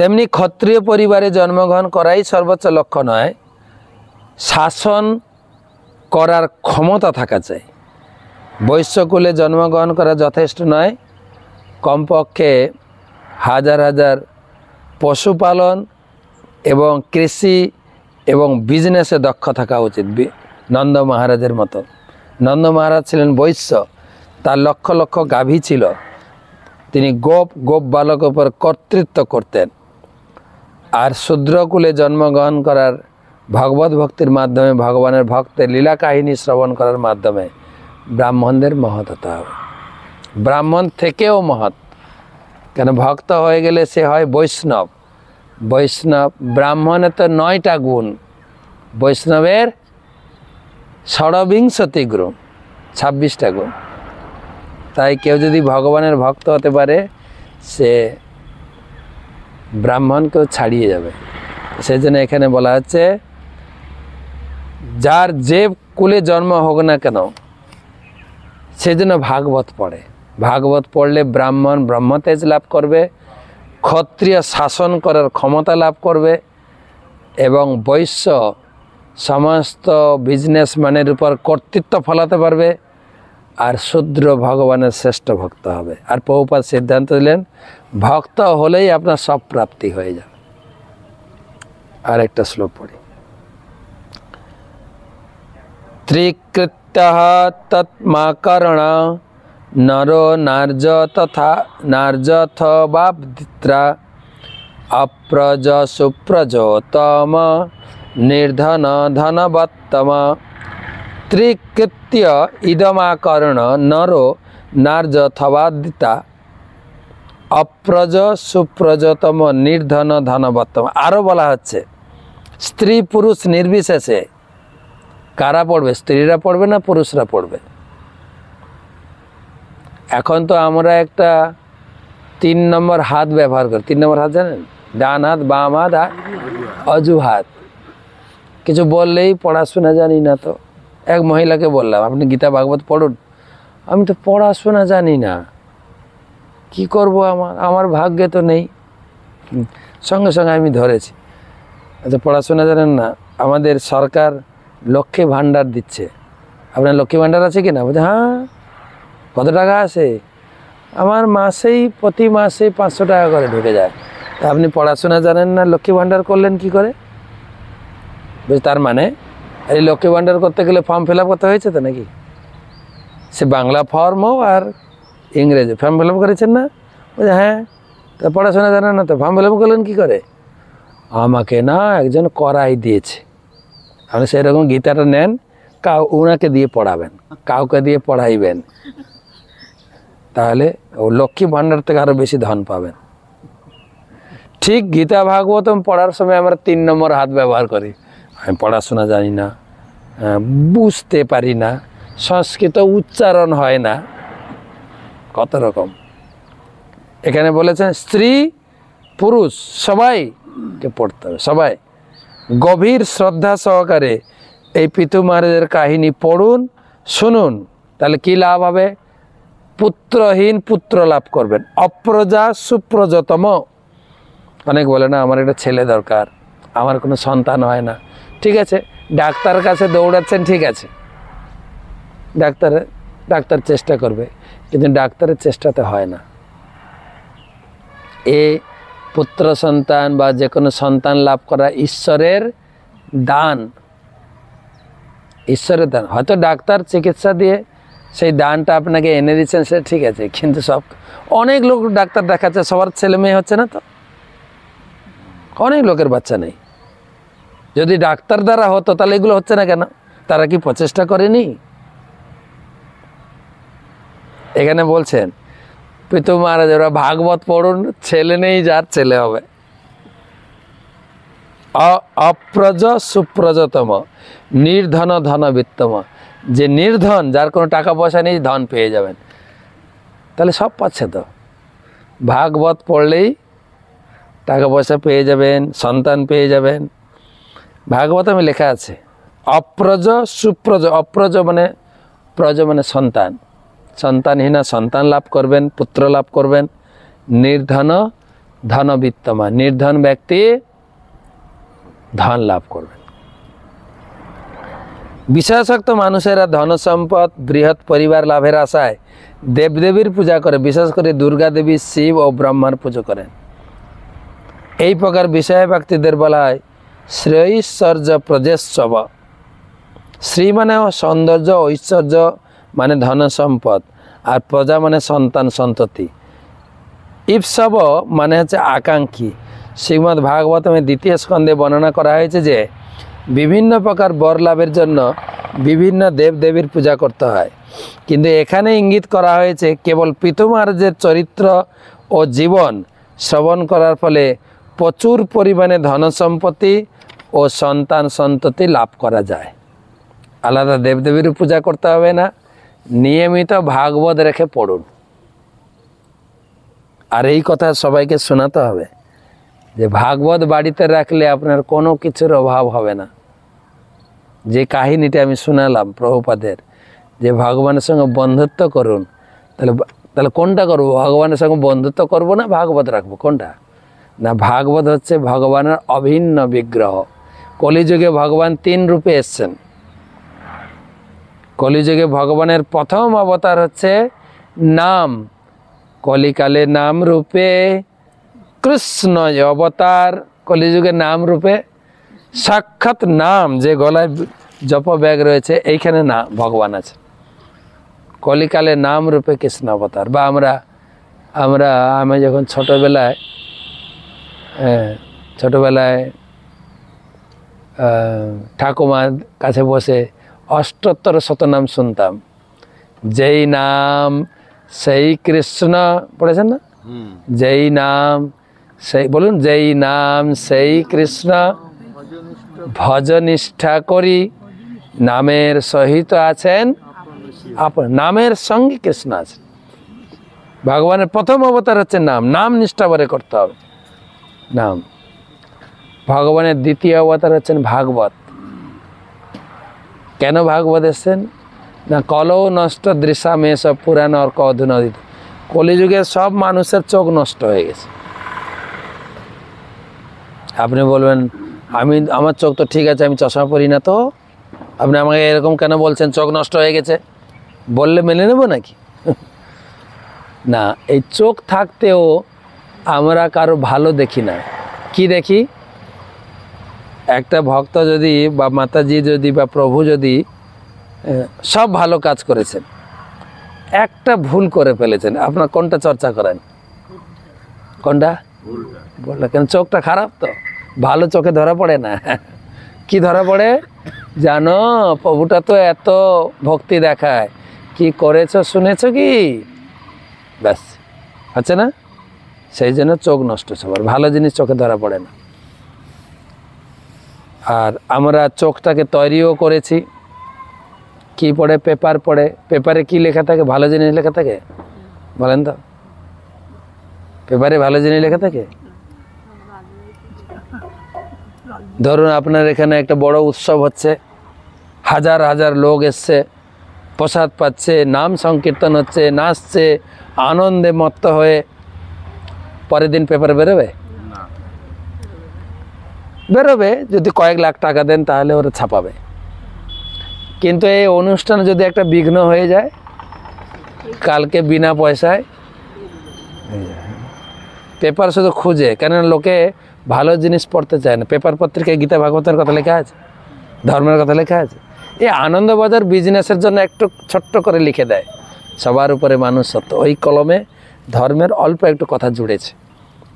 তেমনি ক্ষত্রিয় পরিবারে জন্মগ্রহণ করাই সর্বোচ্চ লক্ষ্য নয় শাসন করার ক্ষমতা থাকা চাই বৈশ্যকুলে জন্মগ্রহণ করা যথেষ্ট নয় কমপক্ষে হাজার হাজার পশুপালন এবং কৃষি এবং বিজনেসে দক্ষ থাকা উচিত নন্দ মহারাজের মতো নন্দ মহারাজ ছিলেন বৈশ্য তার লক্ষ লক্ষ গাভী ছিল তিনি গোপ গোপ বালক উপর কর্তৃত্ব করতেন আর শূদ্রকুলে জন্মগ্রহণ করার ভগবত ভক্তির মাধ্যমে ভগবানের ভক্তের লীলা কাহিনী শ্রবণ করার মাধ্যমে ব্রাহ্মণদের মহৎ হতে হবে ব্রাহ্মণ থেকেও মহৎ কেন ভক্ত হয়ে গেলে সে হয় বৈষ্ণব বৈষ্ণব ব্রাহ্মণে তো নয়টা গুণ বৈষ্ণবের ষড়বিংশতি গুণ ছাব্বিশটা গুণ তাই কেউ যদি ভগবানের ভক্ত হতে পারে সে ব্রাহ্মণকেও ছাড়িয়ে যাবে সেই জন্য এখানে বলা হচ্ছে যার যে কুলে জন্ম হোক না কেন সেজন্য ভাগবত পড়ে ভাগবত পড়লে ব্রাহ্মণ ব্রহ্মতেজ লাভ করবে ক্ষত্রিয় শাসন করার ক্ষমতা লাভ করবে এবং বৈশ্য সমস্ত বিজনেসম্যানের উপর কর্তৃত্ব ফলাতে পারবে আর শূদ্র ভগবানের শ্রেষ্ঠ ভক্ত হবে আর প্রভুপাত সিদ্ধান্ত দিলেন ভক্ত হলেই আপনার সব প্রাপ্তি হয়ে যাবে আর একটা শ্লোক পড়ি ত্রিকৃত্য নর নার্য তথা নার্যথ বাবদিত্রা অপ্রজ সুপ্রজ তম নির্ধন ধনবত্তম ত্রিকৃত্য ইদমাকর্ণ নরো নার্যথবাদিতা অপ্রজ সুপ্রজতম নির্ধন ধনবত্তম আরও বলা হচ্ছে স্ত্রী পুরুষ নির্বিশেষে কারা পড়বে স্ত্রীরা পড়বে না পুরুষরা পড়বে এখন তো আমরা একটা তিন নম্বর হাত ব্যবহার করি তিন নম্বর হাত জানেন ডান হাত বাম হাত আর অজু হাত কিছু বললেই পড়াশোনা জানি না তো এক মহিলাকে বললাম আপনি গীতা ভাগবত পড়ুন আমি তো পড়াশোনা জানি না কি করব আমার আমার ভাগ্যে তো নেই সঙ্গে সঙ্গে আমি ধরেছি আচ্ছা পড়াশোনা জানেন না আমাদের সরকার লক্ষ্মী ভাণ্ডার দিচ্ছে আপনার লক্ষ্মী ভাণ্ডার আছে কি না বলছে হ্যাঁ কত টাকা আছে আমার মাসেই প্রতি মাসে পাঁচশো টাকা করে ঢুকে যায় তা আপনি পড়াশোনা জানেন না লক্ষ্মী ভাণ্ডার করলেন কি করে তার মানে এই লক্ষ্মী ভাণ্ডার করতে গেলে ফর্ম ফিল করতে হয়েছে তো নাকি সে বাংলা ফর্ম হোক আর ইংরেজি ফর্ম ফিল করেছেন না বলছে হ্যাঁ তো পড়াশোনা জানেন না তো ফর্ম ফিল করলেন কী করে আমাকে না একজন করাই দিয়েছে আপনি সেরকম গীতাটা নেন কাউ ওনাকে দিয়ে পড়াবেন কাউকে দিয়ে পড়াইবেন তাহলে ও লক্ষ্মী ভাণ্ডার থেকে আরও বেশি ধন পাবেন ঠিক গীতা ভাগবতম পড়ার সময় আমরা তিন নম্বর হাত ব্যবহার করি আমি পড়াশোনা জানি না বুঝতে পারি না সংস্কৃত উচ্চারণ হয় না কত রকম এখানে বলেছেন স্ত্রী পুরুষ সবাইকে পড়তে হবে সবাই গভীর শ্রদ্ধা সহকারে এই পিতু মহারাজের কাহিনী পড়ুন শুনুন তাহলে কি লাভ হবে পুত্রহীন পুত্র লাভ করবেন অপ্রজা সুপ্রজতম অনেক বলে না আমার একটা ছেলে দরকার আমার কোনো সন্তান হয় না ঠিক আছে ডাক্তার কাছে দৌড়াচ্ছেন ঠিক আছে ডাক্তার ডাক্তার চেষ্টা করবে কিন্তু ডাক্তারের চেষ্টাতে হয় না এ পুত্র সন্তান বা যে কোনো সন্তান লাভ করা ঈশ্বরের দান ঈশ্বরের দান হয়তো ডাক্তার চিকিৎসা দিয়ে সেই দানটা আপনাকে এনে দিচ্ছেন সে ঠিক আছে কিন্তু সব অনেক লোক ডাক্তার দেখাচ্ছে সবার ছেলে মেয়ে হচ্ছে না তো অনেক লোকের বাচ্চা নেই যদি ডাক্তার দ্বারা হতো তাহলে এগুলো হচ্ছে না কেন তারা কি প্রচেষ্টা করেনি এখানে বলছেন পিতু মহারাজ ওরা ভাগবত পড়ুন ছেলে নেই যার ছেলে হবে অপ্রজ সুপ্রজতম নির্ধন ধন বিত্তম যে নির্ধন যার কোনো টাকা পয়সা নেই ধন পেয়ে যাবেন তাহলে সব পাচ্ছে তো ভাগবত পড়লেই টাকা পয়সা পেয়ে যাবেন সন্তান পেয়ে যাবেন ভাগবত আমি লেখা আছে অপ্রজ সুপ্রজ অপ্রজ মানে প্রজ মানে সন্তান সন্তানহীনা সন্তান লাভ করবেন পুত্র লাভ করবেন নির্ধন ধন বিত্তমা নির্ধন ব্যক্তি ধন লাভ করবেন বিশ্বাসক্ত মানুষেরা ধন সম্পদ বৃহৎ পরিবার লাভের আশায় দেবদেবীর পূজা করে বিশেষ করে দুর্গা দেবী শিব ও ব্রহ্মার পুজো করেন এই প্রকার বিষয় ব্যক্তিদের বলা হয় শ্রেয়শ্বর্য প্রজেশব শ্রী মানে সৌন্দর্য ঐশ্বর্য মানে ধন সম্পদ আর প্রজা মানে সন্তান সন্ততি ইপসব মানে হচ্ছে আকাঙ্ক্ষী শ্রীমদ ভাগবতমে দ্বিতীয় স্কন্ধে বর্ণনা করা হয়েছে যে বিভিন্ন প্রকার বর লাভের জন্য বিভিন্ন দেবদেবীর পূজা করতে হয় কিন্তু এখানে ইঙ্গিত করা হয়েছে কেবল পিতুমার্যের চরিত্র ও জীবন শ্রবণ করার ফলে প্রচুর পরিমাণে ধন সম্পত্তি ও সন্তান সন্ততি লাভ করা যায় আলাদা দেবদেবীর পূজা করতে হবে না নিয়মিত ভাগবত রেখে পড়ুন আর এই কথা সবাইকে শোনাতে হবে যে ভাগবত বাড়িতে রাখলে আপনার কোনো কিছুর অভাব হবে না যে কাহিনীটা আমি শোনালাম প্রভুপাদের যে ভগবানের সঙ্গে বন্ধুত্ব করুন তাহলে তাহলে কোনটা করবো ভগবানের সঙ্গে বন্ধুত্ব করব না ভাগবত রাখবো কোনটা না ভাগবত হচ্ছে ভগবানের অভিন্ন বিগ্রহ কলিযুগে ভগবান তিন রূপে এসছেন কলিযুগে ভগবানের প্রথম অবতার হচ্ছে নাম কলিকালে নাম রূপে কৃষ্ণ যে অবতার কলিযুগে নাম রূপে সাক্ষাৎ নাম যে গলায় জপ ব্যাগ রয়েছে এইখানে না ভগবান আছে কলিকালে নাম রূপে কৃষ্ণ অবতার বা আমরা আমরা আমি যখন ছোটোবেলায় হ্যাঁ ছোটোবেলায় ঠাকুমার কাছে বসে অষ্টোত্তর শতনাম শুনতাম যেই নাম সেই কৃষ্ণ পড়েছেন না যেই নাম সেই বলুন যেই নাম সেই কৃষ্ণ ভজনিষ্ঠা করি নামের সহিত আছেন আপন নামের সঙ্গে কৃষ্ণ আছেন ভগবানের প্রথম অবতার হচ্ছে নাম নাম নিষ্ঠা করে করতে হবে নাম ভগবানের দ্বিতীয় অবতার হচ্ছেন ভাগবত কেন ভাগবত এসছেন না কলও নষ্ট দৃশ্যা মেয়ে সব পুরানো অর্ক অধুনদিত কলিযুগে সব মানুষের চোখ নষ্ট হয়ে গেছে আপনি বলবেন আমি আমার চোখ তো ঠিক আছে আমি চশমা পরি না তো আপনি আমাকে এরকম কেন বলছেন চোখ নষ্ট হয়ে গেছে বললে মেনে নেব নাকি না এই চোখ থাকতেও আমরা কারো ভালো দেখি না কি দেখি একটা ভক্ত যদি বা মাতাজি যদি বা প্রভু যদি সব ভালো কাজ করেছেন একটা ভুল করে ফেলেছেন আপনার কোনটা চর্চা করেন কোনটা বললো কেন চোখটা খারাপ তো ভালো চোখে ধরা পড়ে না কি ধরা পড়ে জানো প্রভুটা তো এত ভক্তি দেখায় কি করেছ শুনেছ কি ব্যাস হচ্ছে না সেই জন্য চোখ নষ্ট সবার ভালো জিনিস চোখে ধরা পড়ে না আর আমরা চোখটাকে তৈরিও করেছি কি পড়ে পেপার পড়ে পেপারে কি লেখা থাকে ভালো জিনিস লেখা থাকে বলেন তো পেপারে ভালো জিনিস লেখা থাকে ধরুন আপনার এখানে একটা বড় উৎসব হচ্ছে হাজার হাজার লোক এসছে প্রসাদ পাচ্ছে নাম সংকীর্তন হচ্ছে নাচছে আনন্দে মত্ত হয়ে পরের দিন পেপার বেরোবে বেরোবে যদি কয়েক লাখ টাকা দেন তাহলে ওরা ছাপাবে কিন্তু এই অনুষ্ঠান যদি একটা বিঘ্ন হয়ে যায় কালকে বিনা পয়সায় পেপার শুধু খুঁজে কেননা লোকে ভালো জিনিস পড়তে চায় না পেপার পত্রিকায় গীতা ভাগবতের কথা লেখা আছে ধর্মের কথা লেখা আছে এই আনন্দবাজার বিজনেসের জন্য একটু ছোট্ট করে লিখে দেয় সবার উপরে মানুষ সত্য ওই কলমে ধর্মের অল্প একটু কথা জুড়েছে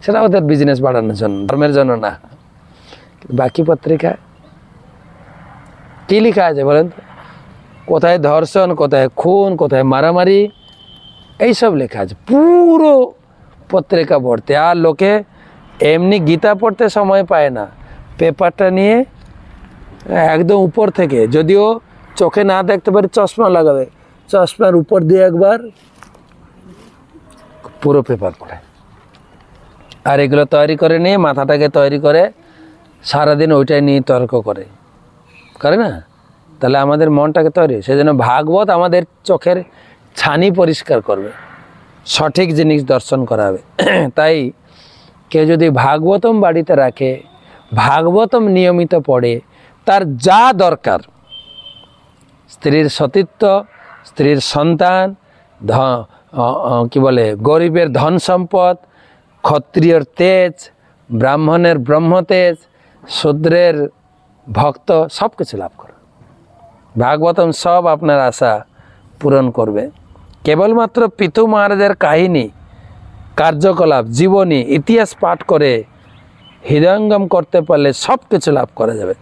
সেটা ওদের বিজনেস বাড়ানোর জন্য ধর্মের জন্য না বাকি পত্রিকায় কী লেখা আছে বলেন কোথায় ধর্ষণ কোথায় খুন কোথায় মারামারি এইসব লেখা আছে পুরো পত্রিকা পড়তে আর লোকে এমনি গীতা পড়তে সময় পায় না পেপারটা নিয়ে একদম উপর থেকে যদিও চোখে না দেখতে পারে চশমা লাগাবে চশমার উপর দিয়ে একবার পুরো পেপার পড়ে আর এগুলো তৈরি করে নিয়ে মাথাটাকে তৈরি করে সারাদিন ওইটাই নিয়ে তর্ক করে করে না তাহলে আমাদের মনটাকে তৈরি সেজন্য ভাগবত আমাদের চোখের ছানি পরিষ্কার করবে সঠিক জিনিস দর্শন করাবে (clears throat) তাই কেউ যদি ভাগবতম বাড়িতে রাখে ভাগবতম নিয়মিত পড়ে তার যা দরকার স্ত্রীর সতীত্ব স্ত্রীর সন্তান ধ কি বলে গরিবের ধন সম্পদ ক্ষত্রিয়র তেজ ব্রাহ্মণের ব্রহ্মতেজ শূদ্রের ভক্ত সব কিছু লাভ করবে ভাগবতম সব আপনার আশা পূরণ করবে কেবলমাত্র পিতু মহারাজের কাহিনী কার্যকলাপ জীবনী ইতিহাস পাঠ করে হৃদয়ঙ্গম করতে পারলে সব কিছু লাভ করা যাবে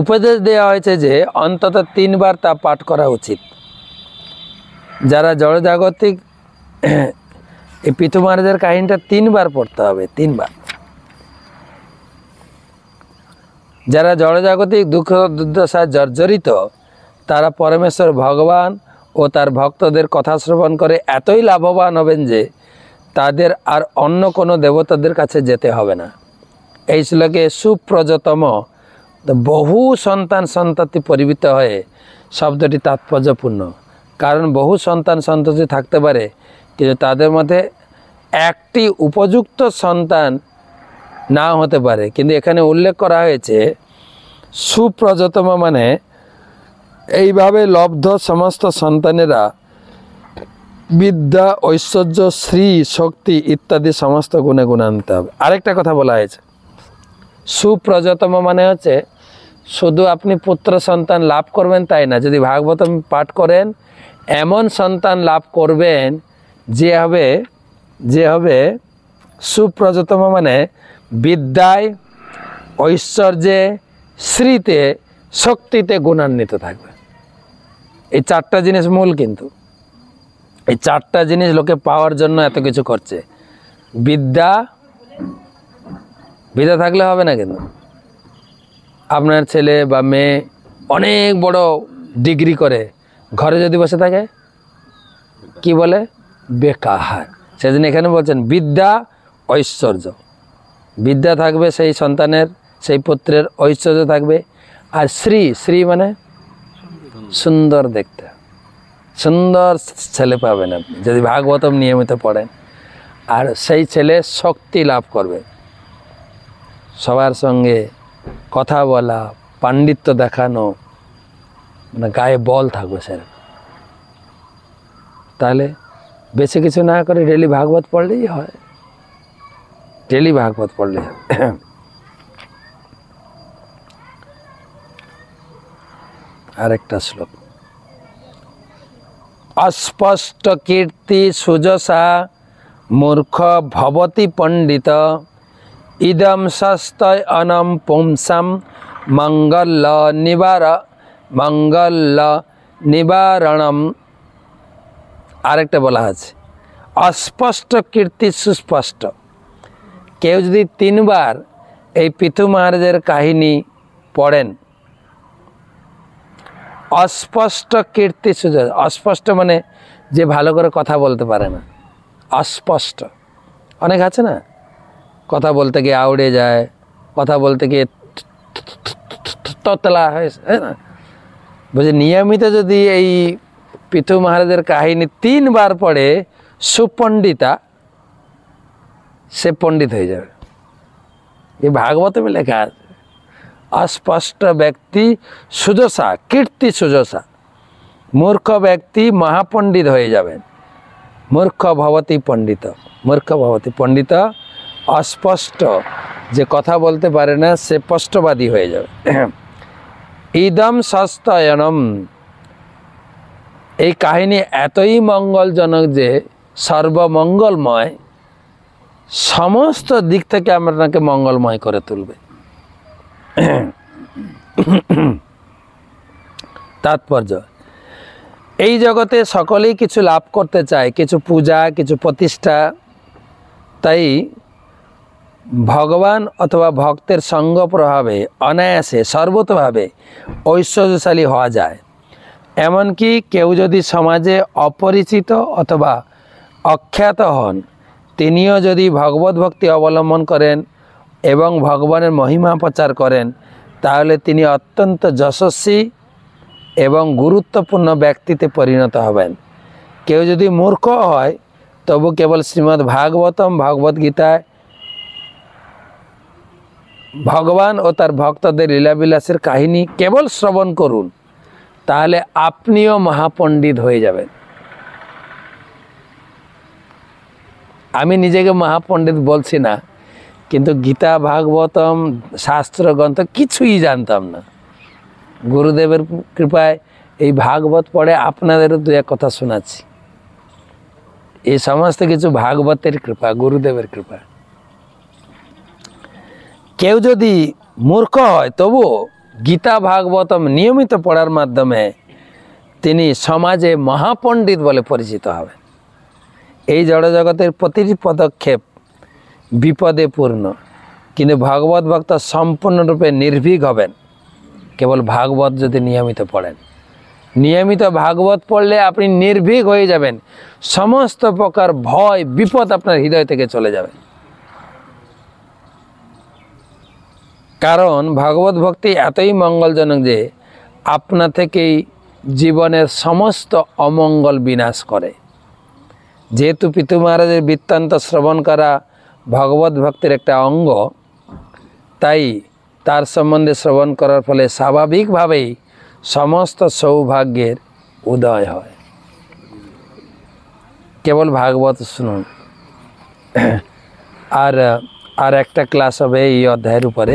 উপদেশ দেওয়া হয়েছে যে অন্তত তিনবার তা পাঠ করা উচিত যারা জড়জাগতিক এই পিতু মহারাজের কাহিনীটা তিনবার পড়তে হবে তিনবার যারা জড়জাগতিক দুঃখ দুর্দশায় জর্জরিত তারা পরমেশ্বর ভগবান ও তার ভক্তদের কথা শ্রবণ করে এতই লাভবান হবেন যে তাদের আর অন্য কোনো দেবতাদের কাছে যেতে হবে না এই শ্লোকে সুপ্রজতম বহু সন্তান সন্ততি পরিবৃত হয়ে শব্দটি তাৎপর্যপূর্ণ কারণ বহু সন্তান সন্ততি থাকতে পারে কিন্তু তাদের মধ্যে একটি উপযুক্ত সন্তান না হতে পারে কিন্তু এখানে উল্লেখ করা হয়েছে সুপ্রজতম মানে এইভাবে লব্ধ সমস্ত সন্তানেরা বিদ্যা ঐশ্বর্য শ্রী শক্তি ইত্যাদি সমস্ত গুণে গুণান্তে হবে আরেকটা কথা বলা হয়েছে সুপ্রজতম মানে হচ্ছে শুধু আপনি পুত্র সন্তান লাভ করবেন তাই না যদি ভাগবতম পাঠ করেন এমন সন্তান লাভ করবেন যে হবে যে হবে সুপ্রজতম মানে বিদ্যায় ঐশ্বর্যে শ্রীতে শক্তিতে গুণান্বিত থাকবে এই চারটা জিনিস মূল কিন্তু এই চারটা জিনিস লোকে পাওয়ার জন্য এত কিছু করছে বিদ্যা বিদ্যা থাকলে হবে না কিন্তু আপনার ছেলে বা মেয়ে অনেক বড় ডিগ্রি করে ঘরে যদি বসে থাকে কি বলে বেকার সেদিন এখানে বলছেন বিদ্যা ঐশ্বর্য বিদ্যা থাকবে সেই সন্তানের সেই পুত্রের ঐশ্বর্য থাকবে আর শ্রী শ্রী মানে সুন্দর দেখতে সুন্দর ছেলে পাবেন আপনি যদি ভাগবতম নিয়মিত পড়েন আর সেই ছেলে শক্তি লাভ করবে সবার সঙ্গে কথা বলা পাণ্ডিত্য দেখানো মানে গায়ে বল থাকবে স্যার তাহলে বেশি কিছু না করে ডেলি ভাগবত পড়লেই হয় डेली भागवत पढ़ लें আরেকটা শ্লোক অস্পষ্ট কীর্তি সুজসা মূর্খ ভবতি পণ্ডিত ইদম সস্তয় অনম পুংসাম মঙ্গল নিবার মঙ্গল নিবারণম আরেকটা বলা আছে অস্পষ্ট কীর্তি সুস্পষ্ট কেউ যদি তিনবার এই পিথু মহারাজের কাহিনী পড়েন অস্পষ্ট কীর্তি সুযোগ অস্পষ্ট মানে যে ভালো করে কথা বলতে পারে না অস্পষ্ট অনেক আছে না কথা বলতে গিয়ে আউড়ে যায় কথা বলতে গিয়ে ততলা হয় হ্যাঁ না বুঝে নিয়মিত যদি এই পিথু মহারাজের কাহিনী তিনবার পড়ে সুপণ্ডিতা সে পণ্ডিত হয়ে যাবে এই ভাগবত লেখা আছে অস্পষ্ট ব্যক্তি সুজসা কীর্তি সুজসা মূর্খ ব্যক্তি মহাপণ্ডিত হয়ে যাবেন মূর্খ ভবতী পণ্ডিত মূর্খ ভবতী পণ্ডিত অস্পষ্ট যে কথা বলতে পারে না সে স্পষ্টবাদী হয়ে যাবে (clears throat) ইদম সস্তায়নম এই কাহিনী এতই মঙ্গলজনক যে সর্বমঙ্গলময় সমস্ত দিক থেকে আপনাকে মঙ্গলময় করে তুলবে তাৎপর্য এই জগতে সকলেই কিছু লাভ করতে চায় কিছু পূজা কিছু প্রতিষ্ঠা তাই ভগবান অথবা ভক্তের সঙ্গ প্রভাবে অনায়াসে সর্বতভাবে ঐশ্বর্যশালী হওয়া যায় এমনকি কেউ যদি সমাজে অপরিচিত অথবা অখ্যাত হন তিনিও যদি ভগবত ভক্তি অবলম্বন করেন এবং ভগবানের মহিমা প্রচার করেন তাহলে তিনি অত্যন্ত যশস্বী এবং গুরুত্বপূর্ণ ব্যক্তিতে পরিণত হবেন কেউ যদি মূর্খ হয় তবু কেবল শ্রীমদ্ ভাগবতম ভগবদ্গীতায় ভগবান ও তার ভক্তদের লীলাবিলাসের কাহিনী কেবল শ্রবণ করুন তাহলে আপনিও মহাপণ্ডিত হয়ে যাবেন আমি নিজেকে মহাপণ্ডিত বলছি না কিন্তু গীতা ভাগবতম শাস্ত্রগ্রন্থ কিছুই জানতাম না গুরুদেবের কৃপায় এই ভাগবত পড়ে আপনাদেরও দু এক কথা শোনাচ্ছি এই সমস্ত কিছু ভাগবতের কৃপা গুরুদেবের কৃপা কেউ যদি মূর্খ হয় তবু গীতা ভাগবতম নিয়মিত পড়ার মাধ্যমে তিনি সমাজে মহাপণ্ডিত বলে পরিচিত হবেন এই জড়জগতের প্রতিটি পদক্ষেপ বিপদে পূর্ণ কিন্তু ভাগবত ভক্ত সম্পূর্ণরূপে নির্ভীক হবেন কেবল ভাগবত যদি নিয়মিত পড়েন নিয়মিত ভাগবত পড়লে আপনি নির্ভীক হয়ে যাবেন সমস্ত প্রকার ভয় বিপদ আপনার হৃদয় থেকে চলে যাবে কারণ ভাগবত ভক্তি এতই মঙ্গলজনক যে আপনা থেকেই জীবনের সমস্ত অমঙ্গল বিনাশ করে যেহেতু পিতু মহারাজের বৃত্তান্ত শ্রবণ করা ভগবত ভক্তের একটা অঙ্গ তাই তার সম্বন্ধে শ্রবণ করার ফলে স্বাভাবিকভাবেই সমস্ত সৌভাগ্যের উদয় হয় কেবল ভাগবত শুনুন আর আর একটা ক্লাস হবে এই অধ্যায়ের উপরে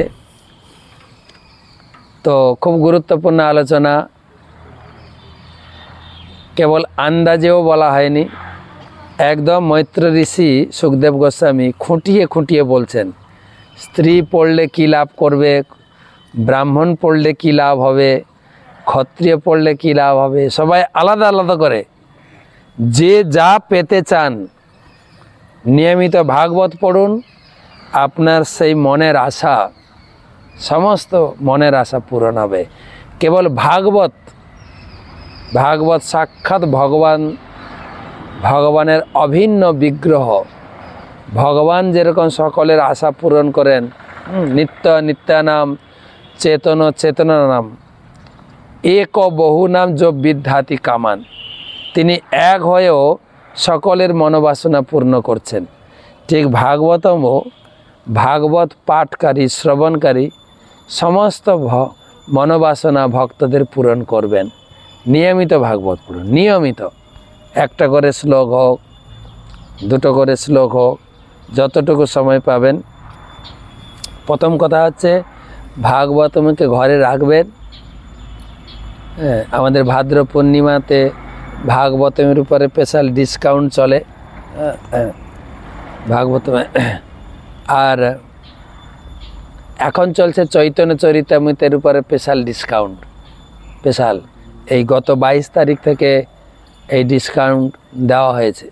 তো খুব গুরুত্বপূর্ণ আলোচনা কেবল আন্দাজেও বলা হয়নি একদম মৈত্র ঋষি সুখদেব গোস্বামী খুঁটিয়ে খুঁটিয়ে বলছেন স্ত্রী পড়লে কী লাভ করবে ব্রাহ্মণ পড়লে কী লাভ হবে ক্ষত্রিয় পড়লে কী লাভ হবে সবাই আলাদা আলাদা করে যে যা পেতে চান নিয়মিত ভাগবত পড়ুন আপনার সেই মনের আশা সমস্ত মনের আশা পূরণ হবে কেবল ভাগবত ভাগবত সাক্ষাৎ ভগবান ভগবানের অভিন্ন বিগ্রহ ভগবান যেরকম সকলের আশা পূরণ করেন নিত্য নিত্যানাম চেতন চেতনা এক বহু নাম যোগ বিদ্যাতি কামান তিনি এক হয়েও সকলের মনোবাসনা পূর্ণ করছেন ঠিক ভাগবতম ভাগবত পাঠকারী শ্রবণকারী সমস্ত মনোবাসনা ভক্তদের পূরণ করবেন নিয়মিত ভাগবত পূরণ নিয়মিত একটা করে শ্লোক হোক দুটো করে শ্লোক হোক যতটুকু সময় পাবেন প্রথম কথা হচ্ছে ভাগবতমকে ঘরে রাখবেন হ্যাঁ আমাদের ভাদ্র পূর্ণিমাতে ভাগবতমের উপরে স্পেশাল ডিসকাউন্ট চলে ভাগবতমে আর এখন চলছে চৈতন্য চরিতামিতের উপরে স্পেশাল ডিসকাউন্ট স্পেশাল এই গত বাইশ তারিখ থেকে এই ডিসকাউন্ট দেওয়া হয়েছে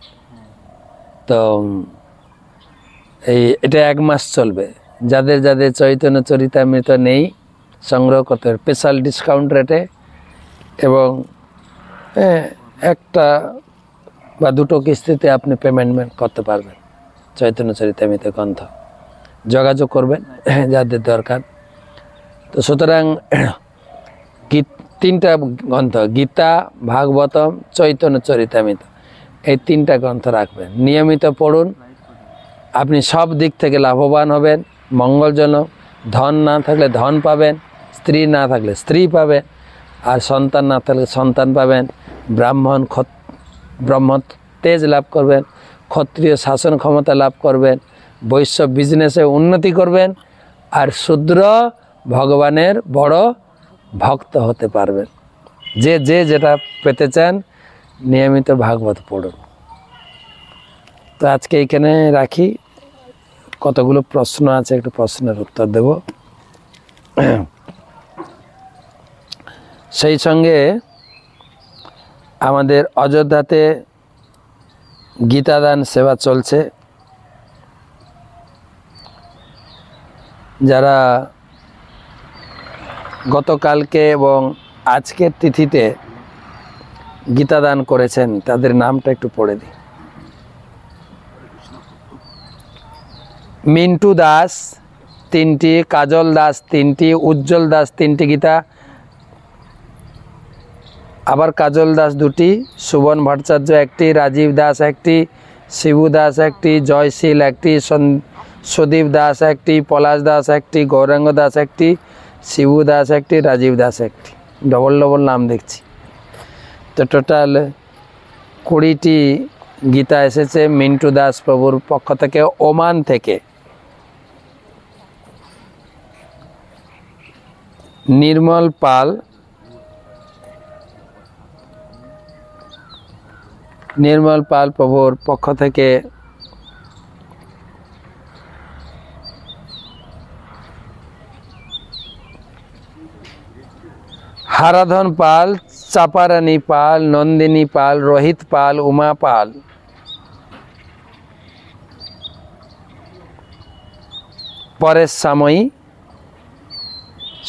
তো এই এটা এক মাস চলবে যাদের যাদের চৈতন্য চরিতামৃত নেই সংগ্রহ করতে হবে স্পেশাল ডিসকাউন্ট রেটে এবং একটা বা দুটো কিস্তিতে আপনি পেমেন্টমেন্ট করতে পারবেন চৈতন্য চরিতামৃত গ্রন্থ যোগাযোগ করবেন যাদের দরকার তো সুতরাং কীর্তন তিনটা গ্রন্থ গীতা ভাগবতম চৈতন্য চরিতামিত এই তিনটা গ্রন্থ রাখবেন নিয়মিত পড়ুন আপনি সব দিক থেকে লাভবান হবেন মঙ্গলজনক ধন না থাকলে ধন পাবেন স্ত্রী না থাকলে স্ত্রী পাবেন আর সন্তান না থাকলে সন্তান পাবেন ব্রাহ্মণ ক্ষত ব্রহ্ম তেজ লাভ করবেন ক্ষত্রিয় শাসন ক্ষমতা লাভ করবেন বৈশ্য বিজনেসে উন্নতি করবেন আর শূদ্র ভগবানের বড় ভক্ত হতে পারবেন যে যে যেটা পেতে চান নিয়মিত ভাগবত পড়ুন তো আজকে এইখানে রাখি কতগুলো প্রশ্ন আছে একটু প্রশ্নের উত্তর দেব সেই সঙ্গে আমাদের অযোধ্যাতে গীতাদান সেবা চলছে যারা গতকালকে এবং আজকের তিথিতে গীতা দান করেছেন তাদের নামটা একটু পড়ে দিই মিন্টু দাস তিনটি কাজল দাস তিনটি উজ্জ্বল দাস তিনটি গীতা আবার কাজল দাস দুটি সুবন ভট্টাচার্য একটি রাজীব দাস একটি শিবু দাস একটি জয়শীল একটি সুদীপ দাস একটি পলাশ দাস একটি গৌরাঙ্গ দাস একটি শিবু দাস একটি রাজীব দাস একটি ডবল ডবল নাম দেখছি তো টোটাল কুড়িটি গীতা এসেছে মিন্টু দাস প্রভুর পক্ষ থেকে ওমান থেকে নির্মল পাল নির্মল পাল প্রভুর পক্ষ থেকে হারাধন পাল চাপারানী পাল নন্দিনী পাল রোহিত পাল উমা পাল পরেশ সাময়ী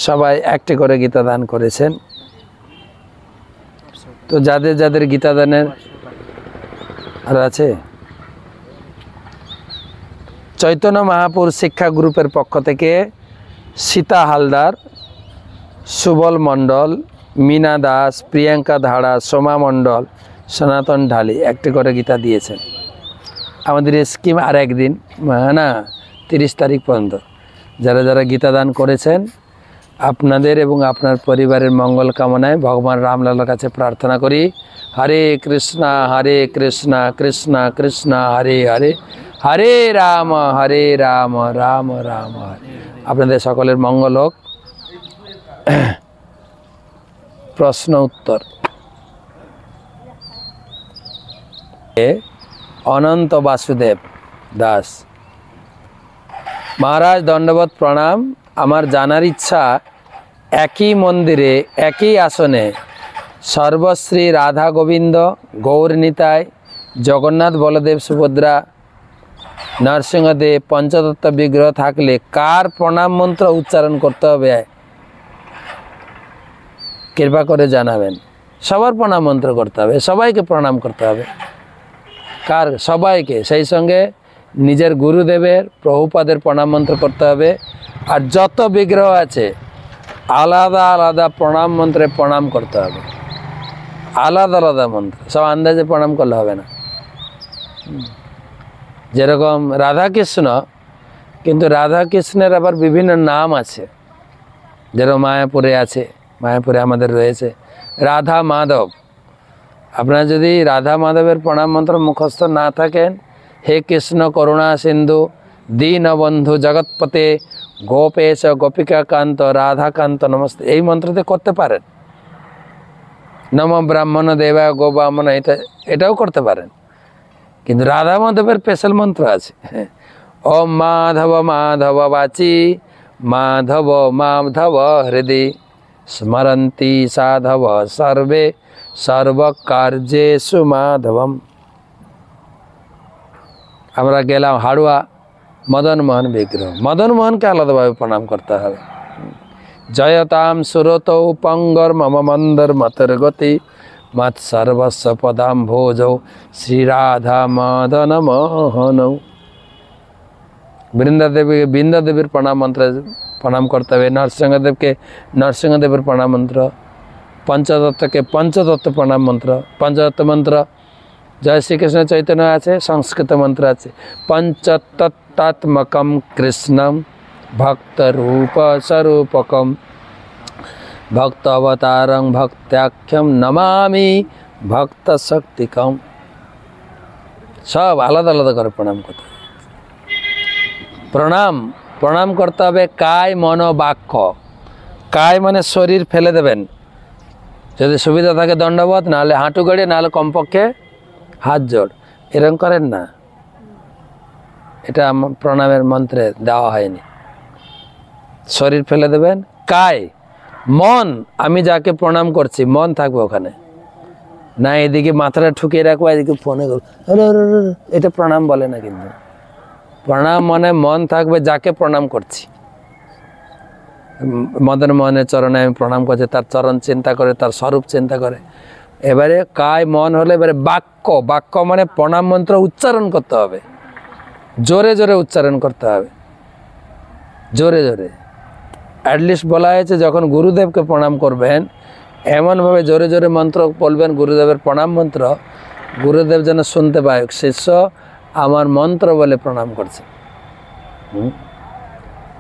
সবাই একটি করে গীতাদান করেছেন তো যাদের যাদের গীতাদানের আর আছে চৈতন্য মহাপুর শিক্ষা গ্রুপের পক্ষ থেকে সীতা হালদার সুবল মণ্ডল মিনা দাস প্রিয়াঙ্কা ধাড়া সোমা মণ্ডল সনাতন ঢালি একটি করে গীতা দিয়েছেন আমাদের এই স্কিম আর একদিন হ্যাঁ না তিরিশ তারিখ পর্যন্ত যারা যারা গীতা দান করেছেন আপনাদের এবং আপনার পরিবারের মঙ্গল কামনায় ভগবান রামলালের কাছে প্রার্থনা করি হরে কৃষ্ণা হরে কৃষ্ণা কৃষ্ণা কৃষ্ণা হরে হরে হরে রাম হরে রাম রাম রাম হরে আপনাদের সকলের মঙ্গল হোক (coughs) প্রশ্ন উত্তর অনন্ত বাসুদেব দাস মহারাজ দণ্ডবত প্রণাম আমার জানার ইচ্ছা একই মন্দিরে একই আসনে সর্বশ্রী রাধা গোবিন্দ গৌরনীতায় জগন্নাথ বলদেব সুভদ্রা নরসিংহদেব পঞ্চতত্ত্ব বিগ্রহ থাকলে কার প্রণাম মন্ত্র উচ্চারণ করতে হবে কৃপা করে জানাবেন সবার প্রণাম মন্ত্র করতে হবে সবাইকে প্রণাম করতে হবে কার সবাইকে সেই সঙ্গে নিজের গুরুদেবের প্রভুপাদের প্রণাম মন্ত্র করতে হবে আর যত বিগ্রহ আছে আলাদা আলাদা প্রণাম মন্ত্রে প্রণাম করতে হবে আলাদা আলাদা মন্ত্র সব আন্দাজে প্রণাম করলে হবে না যেরকম রাধাকৃষ্ণ কিন্তু রাধাকৃষ্ণের আবার বিভিন্ন নাম আছে যেরকম মায়াপুরে আছে মায়াপুরে আমাদের রয়েছে রাধা মাধব আপনার যদি রাধা মাধবের প্রণাম মন্ত্র মুখস্থ না থাকেন হে কৃষ্ণ করুণা সিন্ধু দীনবন্ধু জগৎপতে গোপেশ গোপিকাকান্ত রাধাকান্ত নমস্তে এই মন্ত্রতে করতে পারেন নম ব্রাহ্মণ দেবা গো ব্রাহ্মণ এটা এটাও করতে পারেন কিন্তু রাধা মাধবের স্পেশাল মন্ত্র আছে ও মাধব মাধব বাচি মাধব মাধব হৃদি स्मरन्ति साधव सर्वे सर्वकार्येषु माधवम আমরা গেলাম হাড়ুয়া মদন মোহন বিগ্রহ মদন মোহনকে আলাদাভাবে প্রণাম করতে হবে জয়তাম সুরত পঙ্গর মম মন্দর মতর গতি মত সর্বস্ব পদাম ভোজ শ্রীরাধা মদন মোহন বৃন্দাদেবী বৃন্দাদেবীর প্রণাম মন্ত্র প্রণাম করতে হবে নরসিংহদেবকে নরসিংহদেবের প্রণাম মন্ত্র পঞ্চদত্তকে পঞ্চদত্ত প্রণাম মন্ত্র পঞ্চদত্ত মন্ত্র জয় শ্রীকৃষ্ণ চৈতন্য আছে সংস্কৃত মন্ত্র আছে পঞ্চতত্তাত্মকম কৃষ্ণম ভক্তরূপ স্বরূপকম ভক্ত অবতারং ভক্তাখ্যম নমামি ভক্ত শক্তিকম সব আলাদা আলাদা করে প্রণাম করতে প্রণাম প্রণাম করতে হবে কায় মন বাক্য কায় মানে শরীর ফেলে দেবেন যদি সুবিধা থাকে দণ্ডবোধ নাহলে হাঁটু গড়ে নাহলে কমপক্ষে হাত জোড় এরম করেন না এটা প্রণামের মন্ত্রে দেওয়া হয়নি শরীর ফেলে দেবেন কায় মন আমি যাকে প্রণাম করছি মন থাকবে ওখানে না এদিকে মাথাটা ঠুকিয়ে রাখবো এদিকে ফোনে করবো এটা প্রণাম বলে না কিন্তু প্রণাম মনে মন থাকবে যাকে প্রণাম করছি মদন মোহনের চরণে আমি প্রণাম করছি তার চরণ চিন্তা করে তার স্বরূপ চিন্তা করে এবারে কায় মন হলে এবারে বাক্য বাক্য মানে প্রণাম মন্ত্র উচ্চারণ করতে হবে জোরে জোরে উচ্চারণ করতে হবে জোরে জোরে অ্যাটলিস্ট বলা হয়েছে যখন গুরুদেবকে প্রণাম করবেন এমনভাবে জোরে জোরে মন্ত্র বলবেন গুরুদেবের প্রণাম মন্ত্র গুরুদেব যেন শুনতে পায় শিষ্য আমার মন্ত্র বলে প্রণাম করছে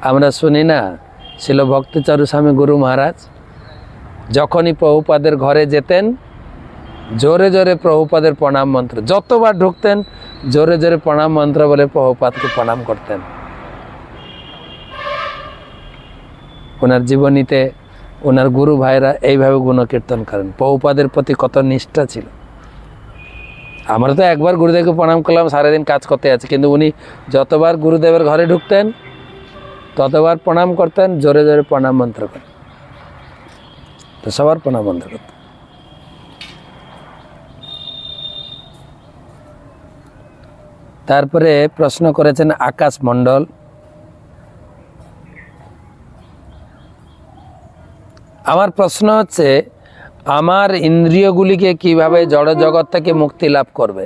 আমরা শুনি না ছিল ভক্তিচারু স্বামী গুরু মহারাজ যখনই প্রভুপাদের ঘরে যেতেন জোরে জোরে প্রভুপাদের প্রণাম মন্ত্র যতবার ঢুকতেন জোরে জোরে প্রণাম মন্ত্র বলে প্রভুপাদকে প্রণাম করতেন ওনার জীবনীতে ওনার গুরু ভাইরা এইভাবে গুণকীর্তন করেন প্রভুপাদের প্রতি কত নিষ্ঠা ছিল আমরা তো একবার গুরুদেবকে প্রণাম করলাম সারাদিন কাজ করতে আছে কিন্তু উনি যতবার গুরুদেবের ঘরে ঢুকতেন ততবার প্রণাম করতেন জোরে জোরে প্রণাম মন্ত্র করতেন তো সবার প্রণাম মন্ত্র করতেন তারপরে প্রশ্ন করেছেন আকাশ মণ্ডল আমার প্রশ্ন হচ্ছে আমার ইন্দ্রিয়গুলিকে কিভাবে জড় জগৎ থেকে মুক্তি লাভ করবে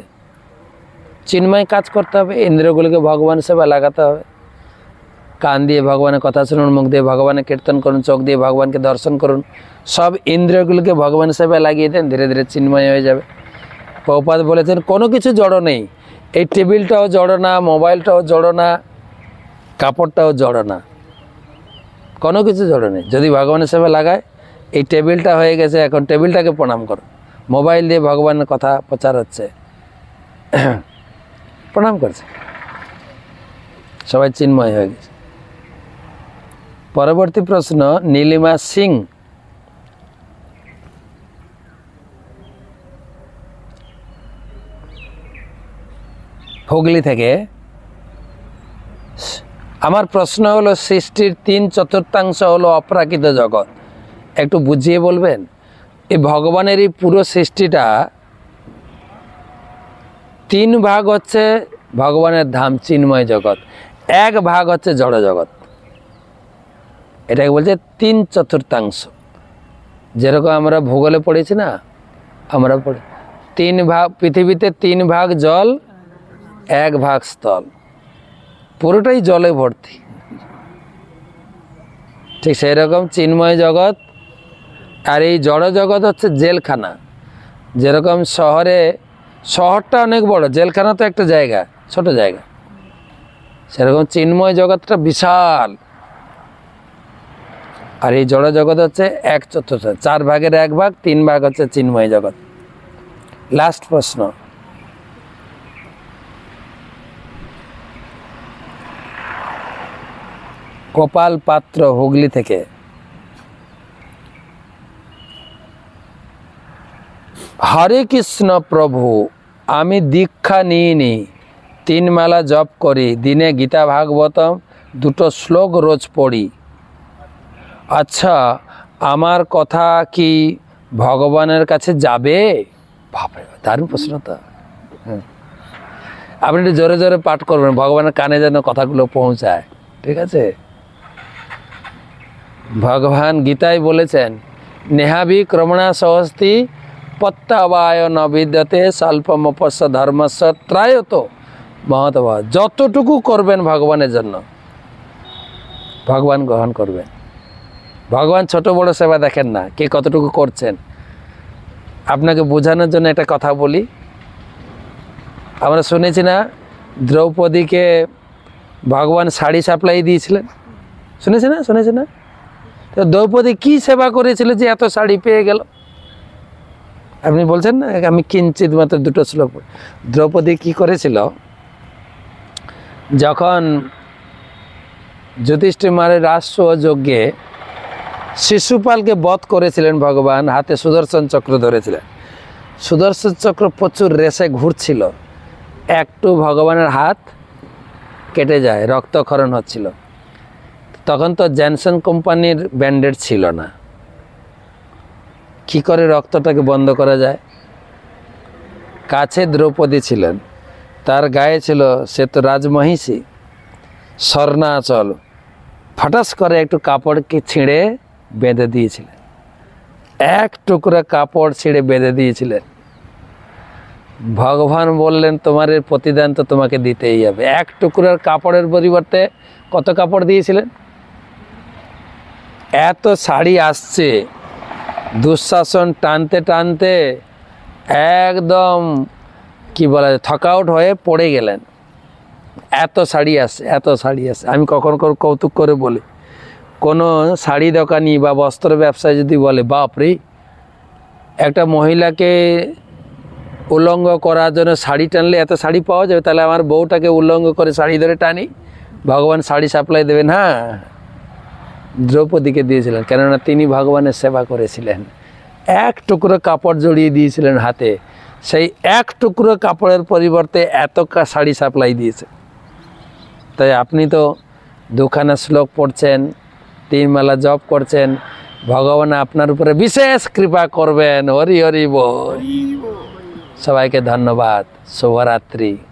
চিন্ময় কাজ করতে হবে ইন্দ্রিয়গুলিকে ভগবান সেবা লাগাতে হবে কান দিয়ে ভগবানের কথা শুনুন মুখ দিয়ে ভগবানের কীর্তন করুন চোখ দিয়ে ভগবানকে দর্শন করুন সব ইন্দ্রিয়গুলিকে ভগবান সেবা লাগিয়ে দেন ধীরে ধীরে চিন্ময় হয়ে যাবে পৌপাত বলেছেন কোনো কিছু জড়ো নেই এই টেবিলটাও জড়ো না মোবাইলটাও জড়ো না কাপড়টাও জড়ো না কোনো কিছু জড়ো নেই যদি ভগবানের সেবা লাগায় এই টেবিলটা হয়ে গেছে এখন টেবিলটাকে প্রণাম করো মোবাইল দিয়ে ভগবানের কথা প্রচার হচ্ছে (clears throat) প্রণাম করছে সবাই চিন্ময় হয়ে গেছে পরবর্তী প্রশ্ন নীলিমা সিং হুগলি থেকে আমার প্রশ্ন হলো সৃষ্টির তিন চতুর্থাংশ হলো অপ্রাকৃত জগৎ একটু বুঝিয়ে বলবেন এই ভগবানের এই পুরো সৃষ্টিটা তিন ভাগ হচ্ছে ভগবানের ধাম চিন্ময় জগৎ এক ভাগ হচ্ছে জড় জগৎ এটাকে বলছে তিন চতুর্থাংশ যেরকম আমরা ভূগোলে পড়েছি না আমরা পড়ে তিন ভাগ পৃথিবীতে তিন ভাগ জল এক ভাগ স্থল পুরোটাই জলে ভর্তি ঠিক সেই রকম চিন্ময় জগৎ আর এই জড়জগৎ হচ্ছে জেলখানা যেরকম শহরে শহরটা অনেক বড় জেলখানা তো একটা জায়গা ছোট জায়গা সেরকম চিন্ময় জগৎটা বিশাল আর এই জড় জগৎ হচ্ছে এক চতুর্থ চার ভাগের এক ভাগ তিন ভাগ হচ্ছে চিন্ময় জগৎ লাস্ট প্রশ্ন কপাল পাত্র হুগলি থেকে হরে কৃষ্ণ প্রভু আমি দীক্ষা নি তিন মালা জপ করি দিনে গীতা ভাগবতম দুটো শ্লোক রোজ পড়ি আচ্ছা আমার কথা কি ভগবানের কাছে যাবে ভাবে দারুণ প্রশ্নতা হ্যাঁ আপনি একটু জোরে জোরে পাঠ করবেন ভগবানের কানে যেন কথাগুলো পৌঁছায় ঠিক আছে ভগবান গীতায় বলেছেন নেহাবি ক্রমণা সহস্তি প্রত্যাবায় নবিদ্যতে স্বল্পমপস্য ধর্মস্ব ত্রায়ত মহতবা যতটুকু করবেন ভগবানের জন্য ভগবান গ্রহণ করবেন ভগবান ছোট বড় সেবা দেখেন না কে কতটুকু করছেন আপনাকে বোঝানোর জন্য একটা কথা বলি আমরা শুনেছি না দ্রৌপদীকে ভগবান শাড়ি সাপ্লাই দিয়েছিলেন শুনেছি না শুনেছি না তো দ্রৌপদী কী সেবা করেছিল যে এত শাড়ি পেয়ে গেল আপনি বলছেন না আমি কিঞ্চিত মাত্র দুটো শ্লোক দ্রৌপদী কি করেছিল যখন যুধিষ্ঠিমারের রাষ্ট্র যজ্ঞে শিশুপালকে বধ করেছিলেন ভগবান হাতে সুদর্শন চক্র ধরেছিলেন সুদর্শন চক্র প্রচুর রেসে ঘুরছিল একটু ভগবানের হাত কেটে যায় রক্তক্ষরণ হচ্ছিল তখন তো জ্যানসন কোম্পানির ব্যান্ডেড ছিল না কি করে রক্তটাকে বন্ধ করা যায় কাছে দ্রৌপদী ছিলেন তার গায়ে ছিল সে তো রাজমহিষী স্বর্ণাচল ফটাস করে একটু কাপড়কে ছিঁড়ে বেঁধে দিয়েছিলেন এক টুকরো কাপড় ছিঁড়ে বেঁধে দিয়েছিলেন ভগবান বললেন তোমার প্রতিদান তো তোমাকে দিতেই হবে এক টুকরোর কাপড়ের পরিবর্তে কত কাপড় দিয়েছিলেন এত শাড়ি আসছে দুঃশাসন টানতে টানতে একদম কি বলা যায় থকাউট হয়ে পড়ে গেলেন এত শাড়ি আসে এত শাড়ি আসে আমি কখন কখন কৌতুক করে বলি কোনো শাড়ি দোকানি বা বস্ত্র ব্যবসায় যদি বলে বাপরে একটা মহিলাকে উলঙ্গ করার জন্য শাড়ি টানলে এত শাড়ি পাওয়া যাবে তাহলে আমার বউটাকে উলঙ্গ করে শাড়ি ধরে টানি ভগবান শাড়ি সাপ্লাই দেবেন হ্যাঁ দ্রৌপদীকে দিয়েছিলেন কেননা তিনি ভগবানের সেবা করেছিলেন এক টুকরো কাপড় জড়িয়ে দিয়েছিলেন হাতে সেই এক টুকরো কাপড়ের পরিবর্তে এত শাড়ি সাপ্লাই দিয়েছে তাই আপনি তো দুখানা শ্লোক পড়ছেন তিন মালা জপ করছেন ভগবান আপনার উপরে বিশেষ কৃপা করবেন হরি হরি বল সবাইকে ধন্যবাদ শুভরাত্রি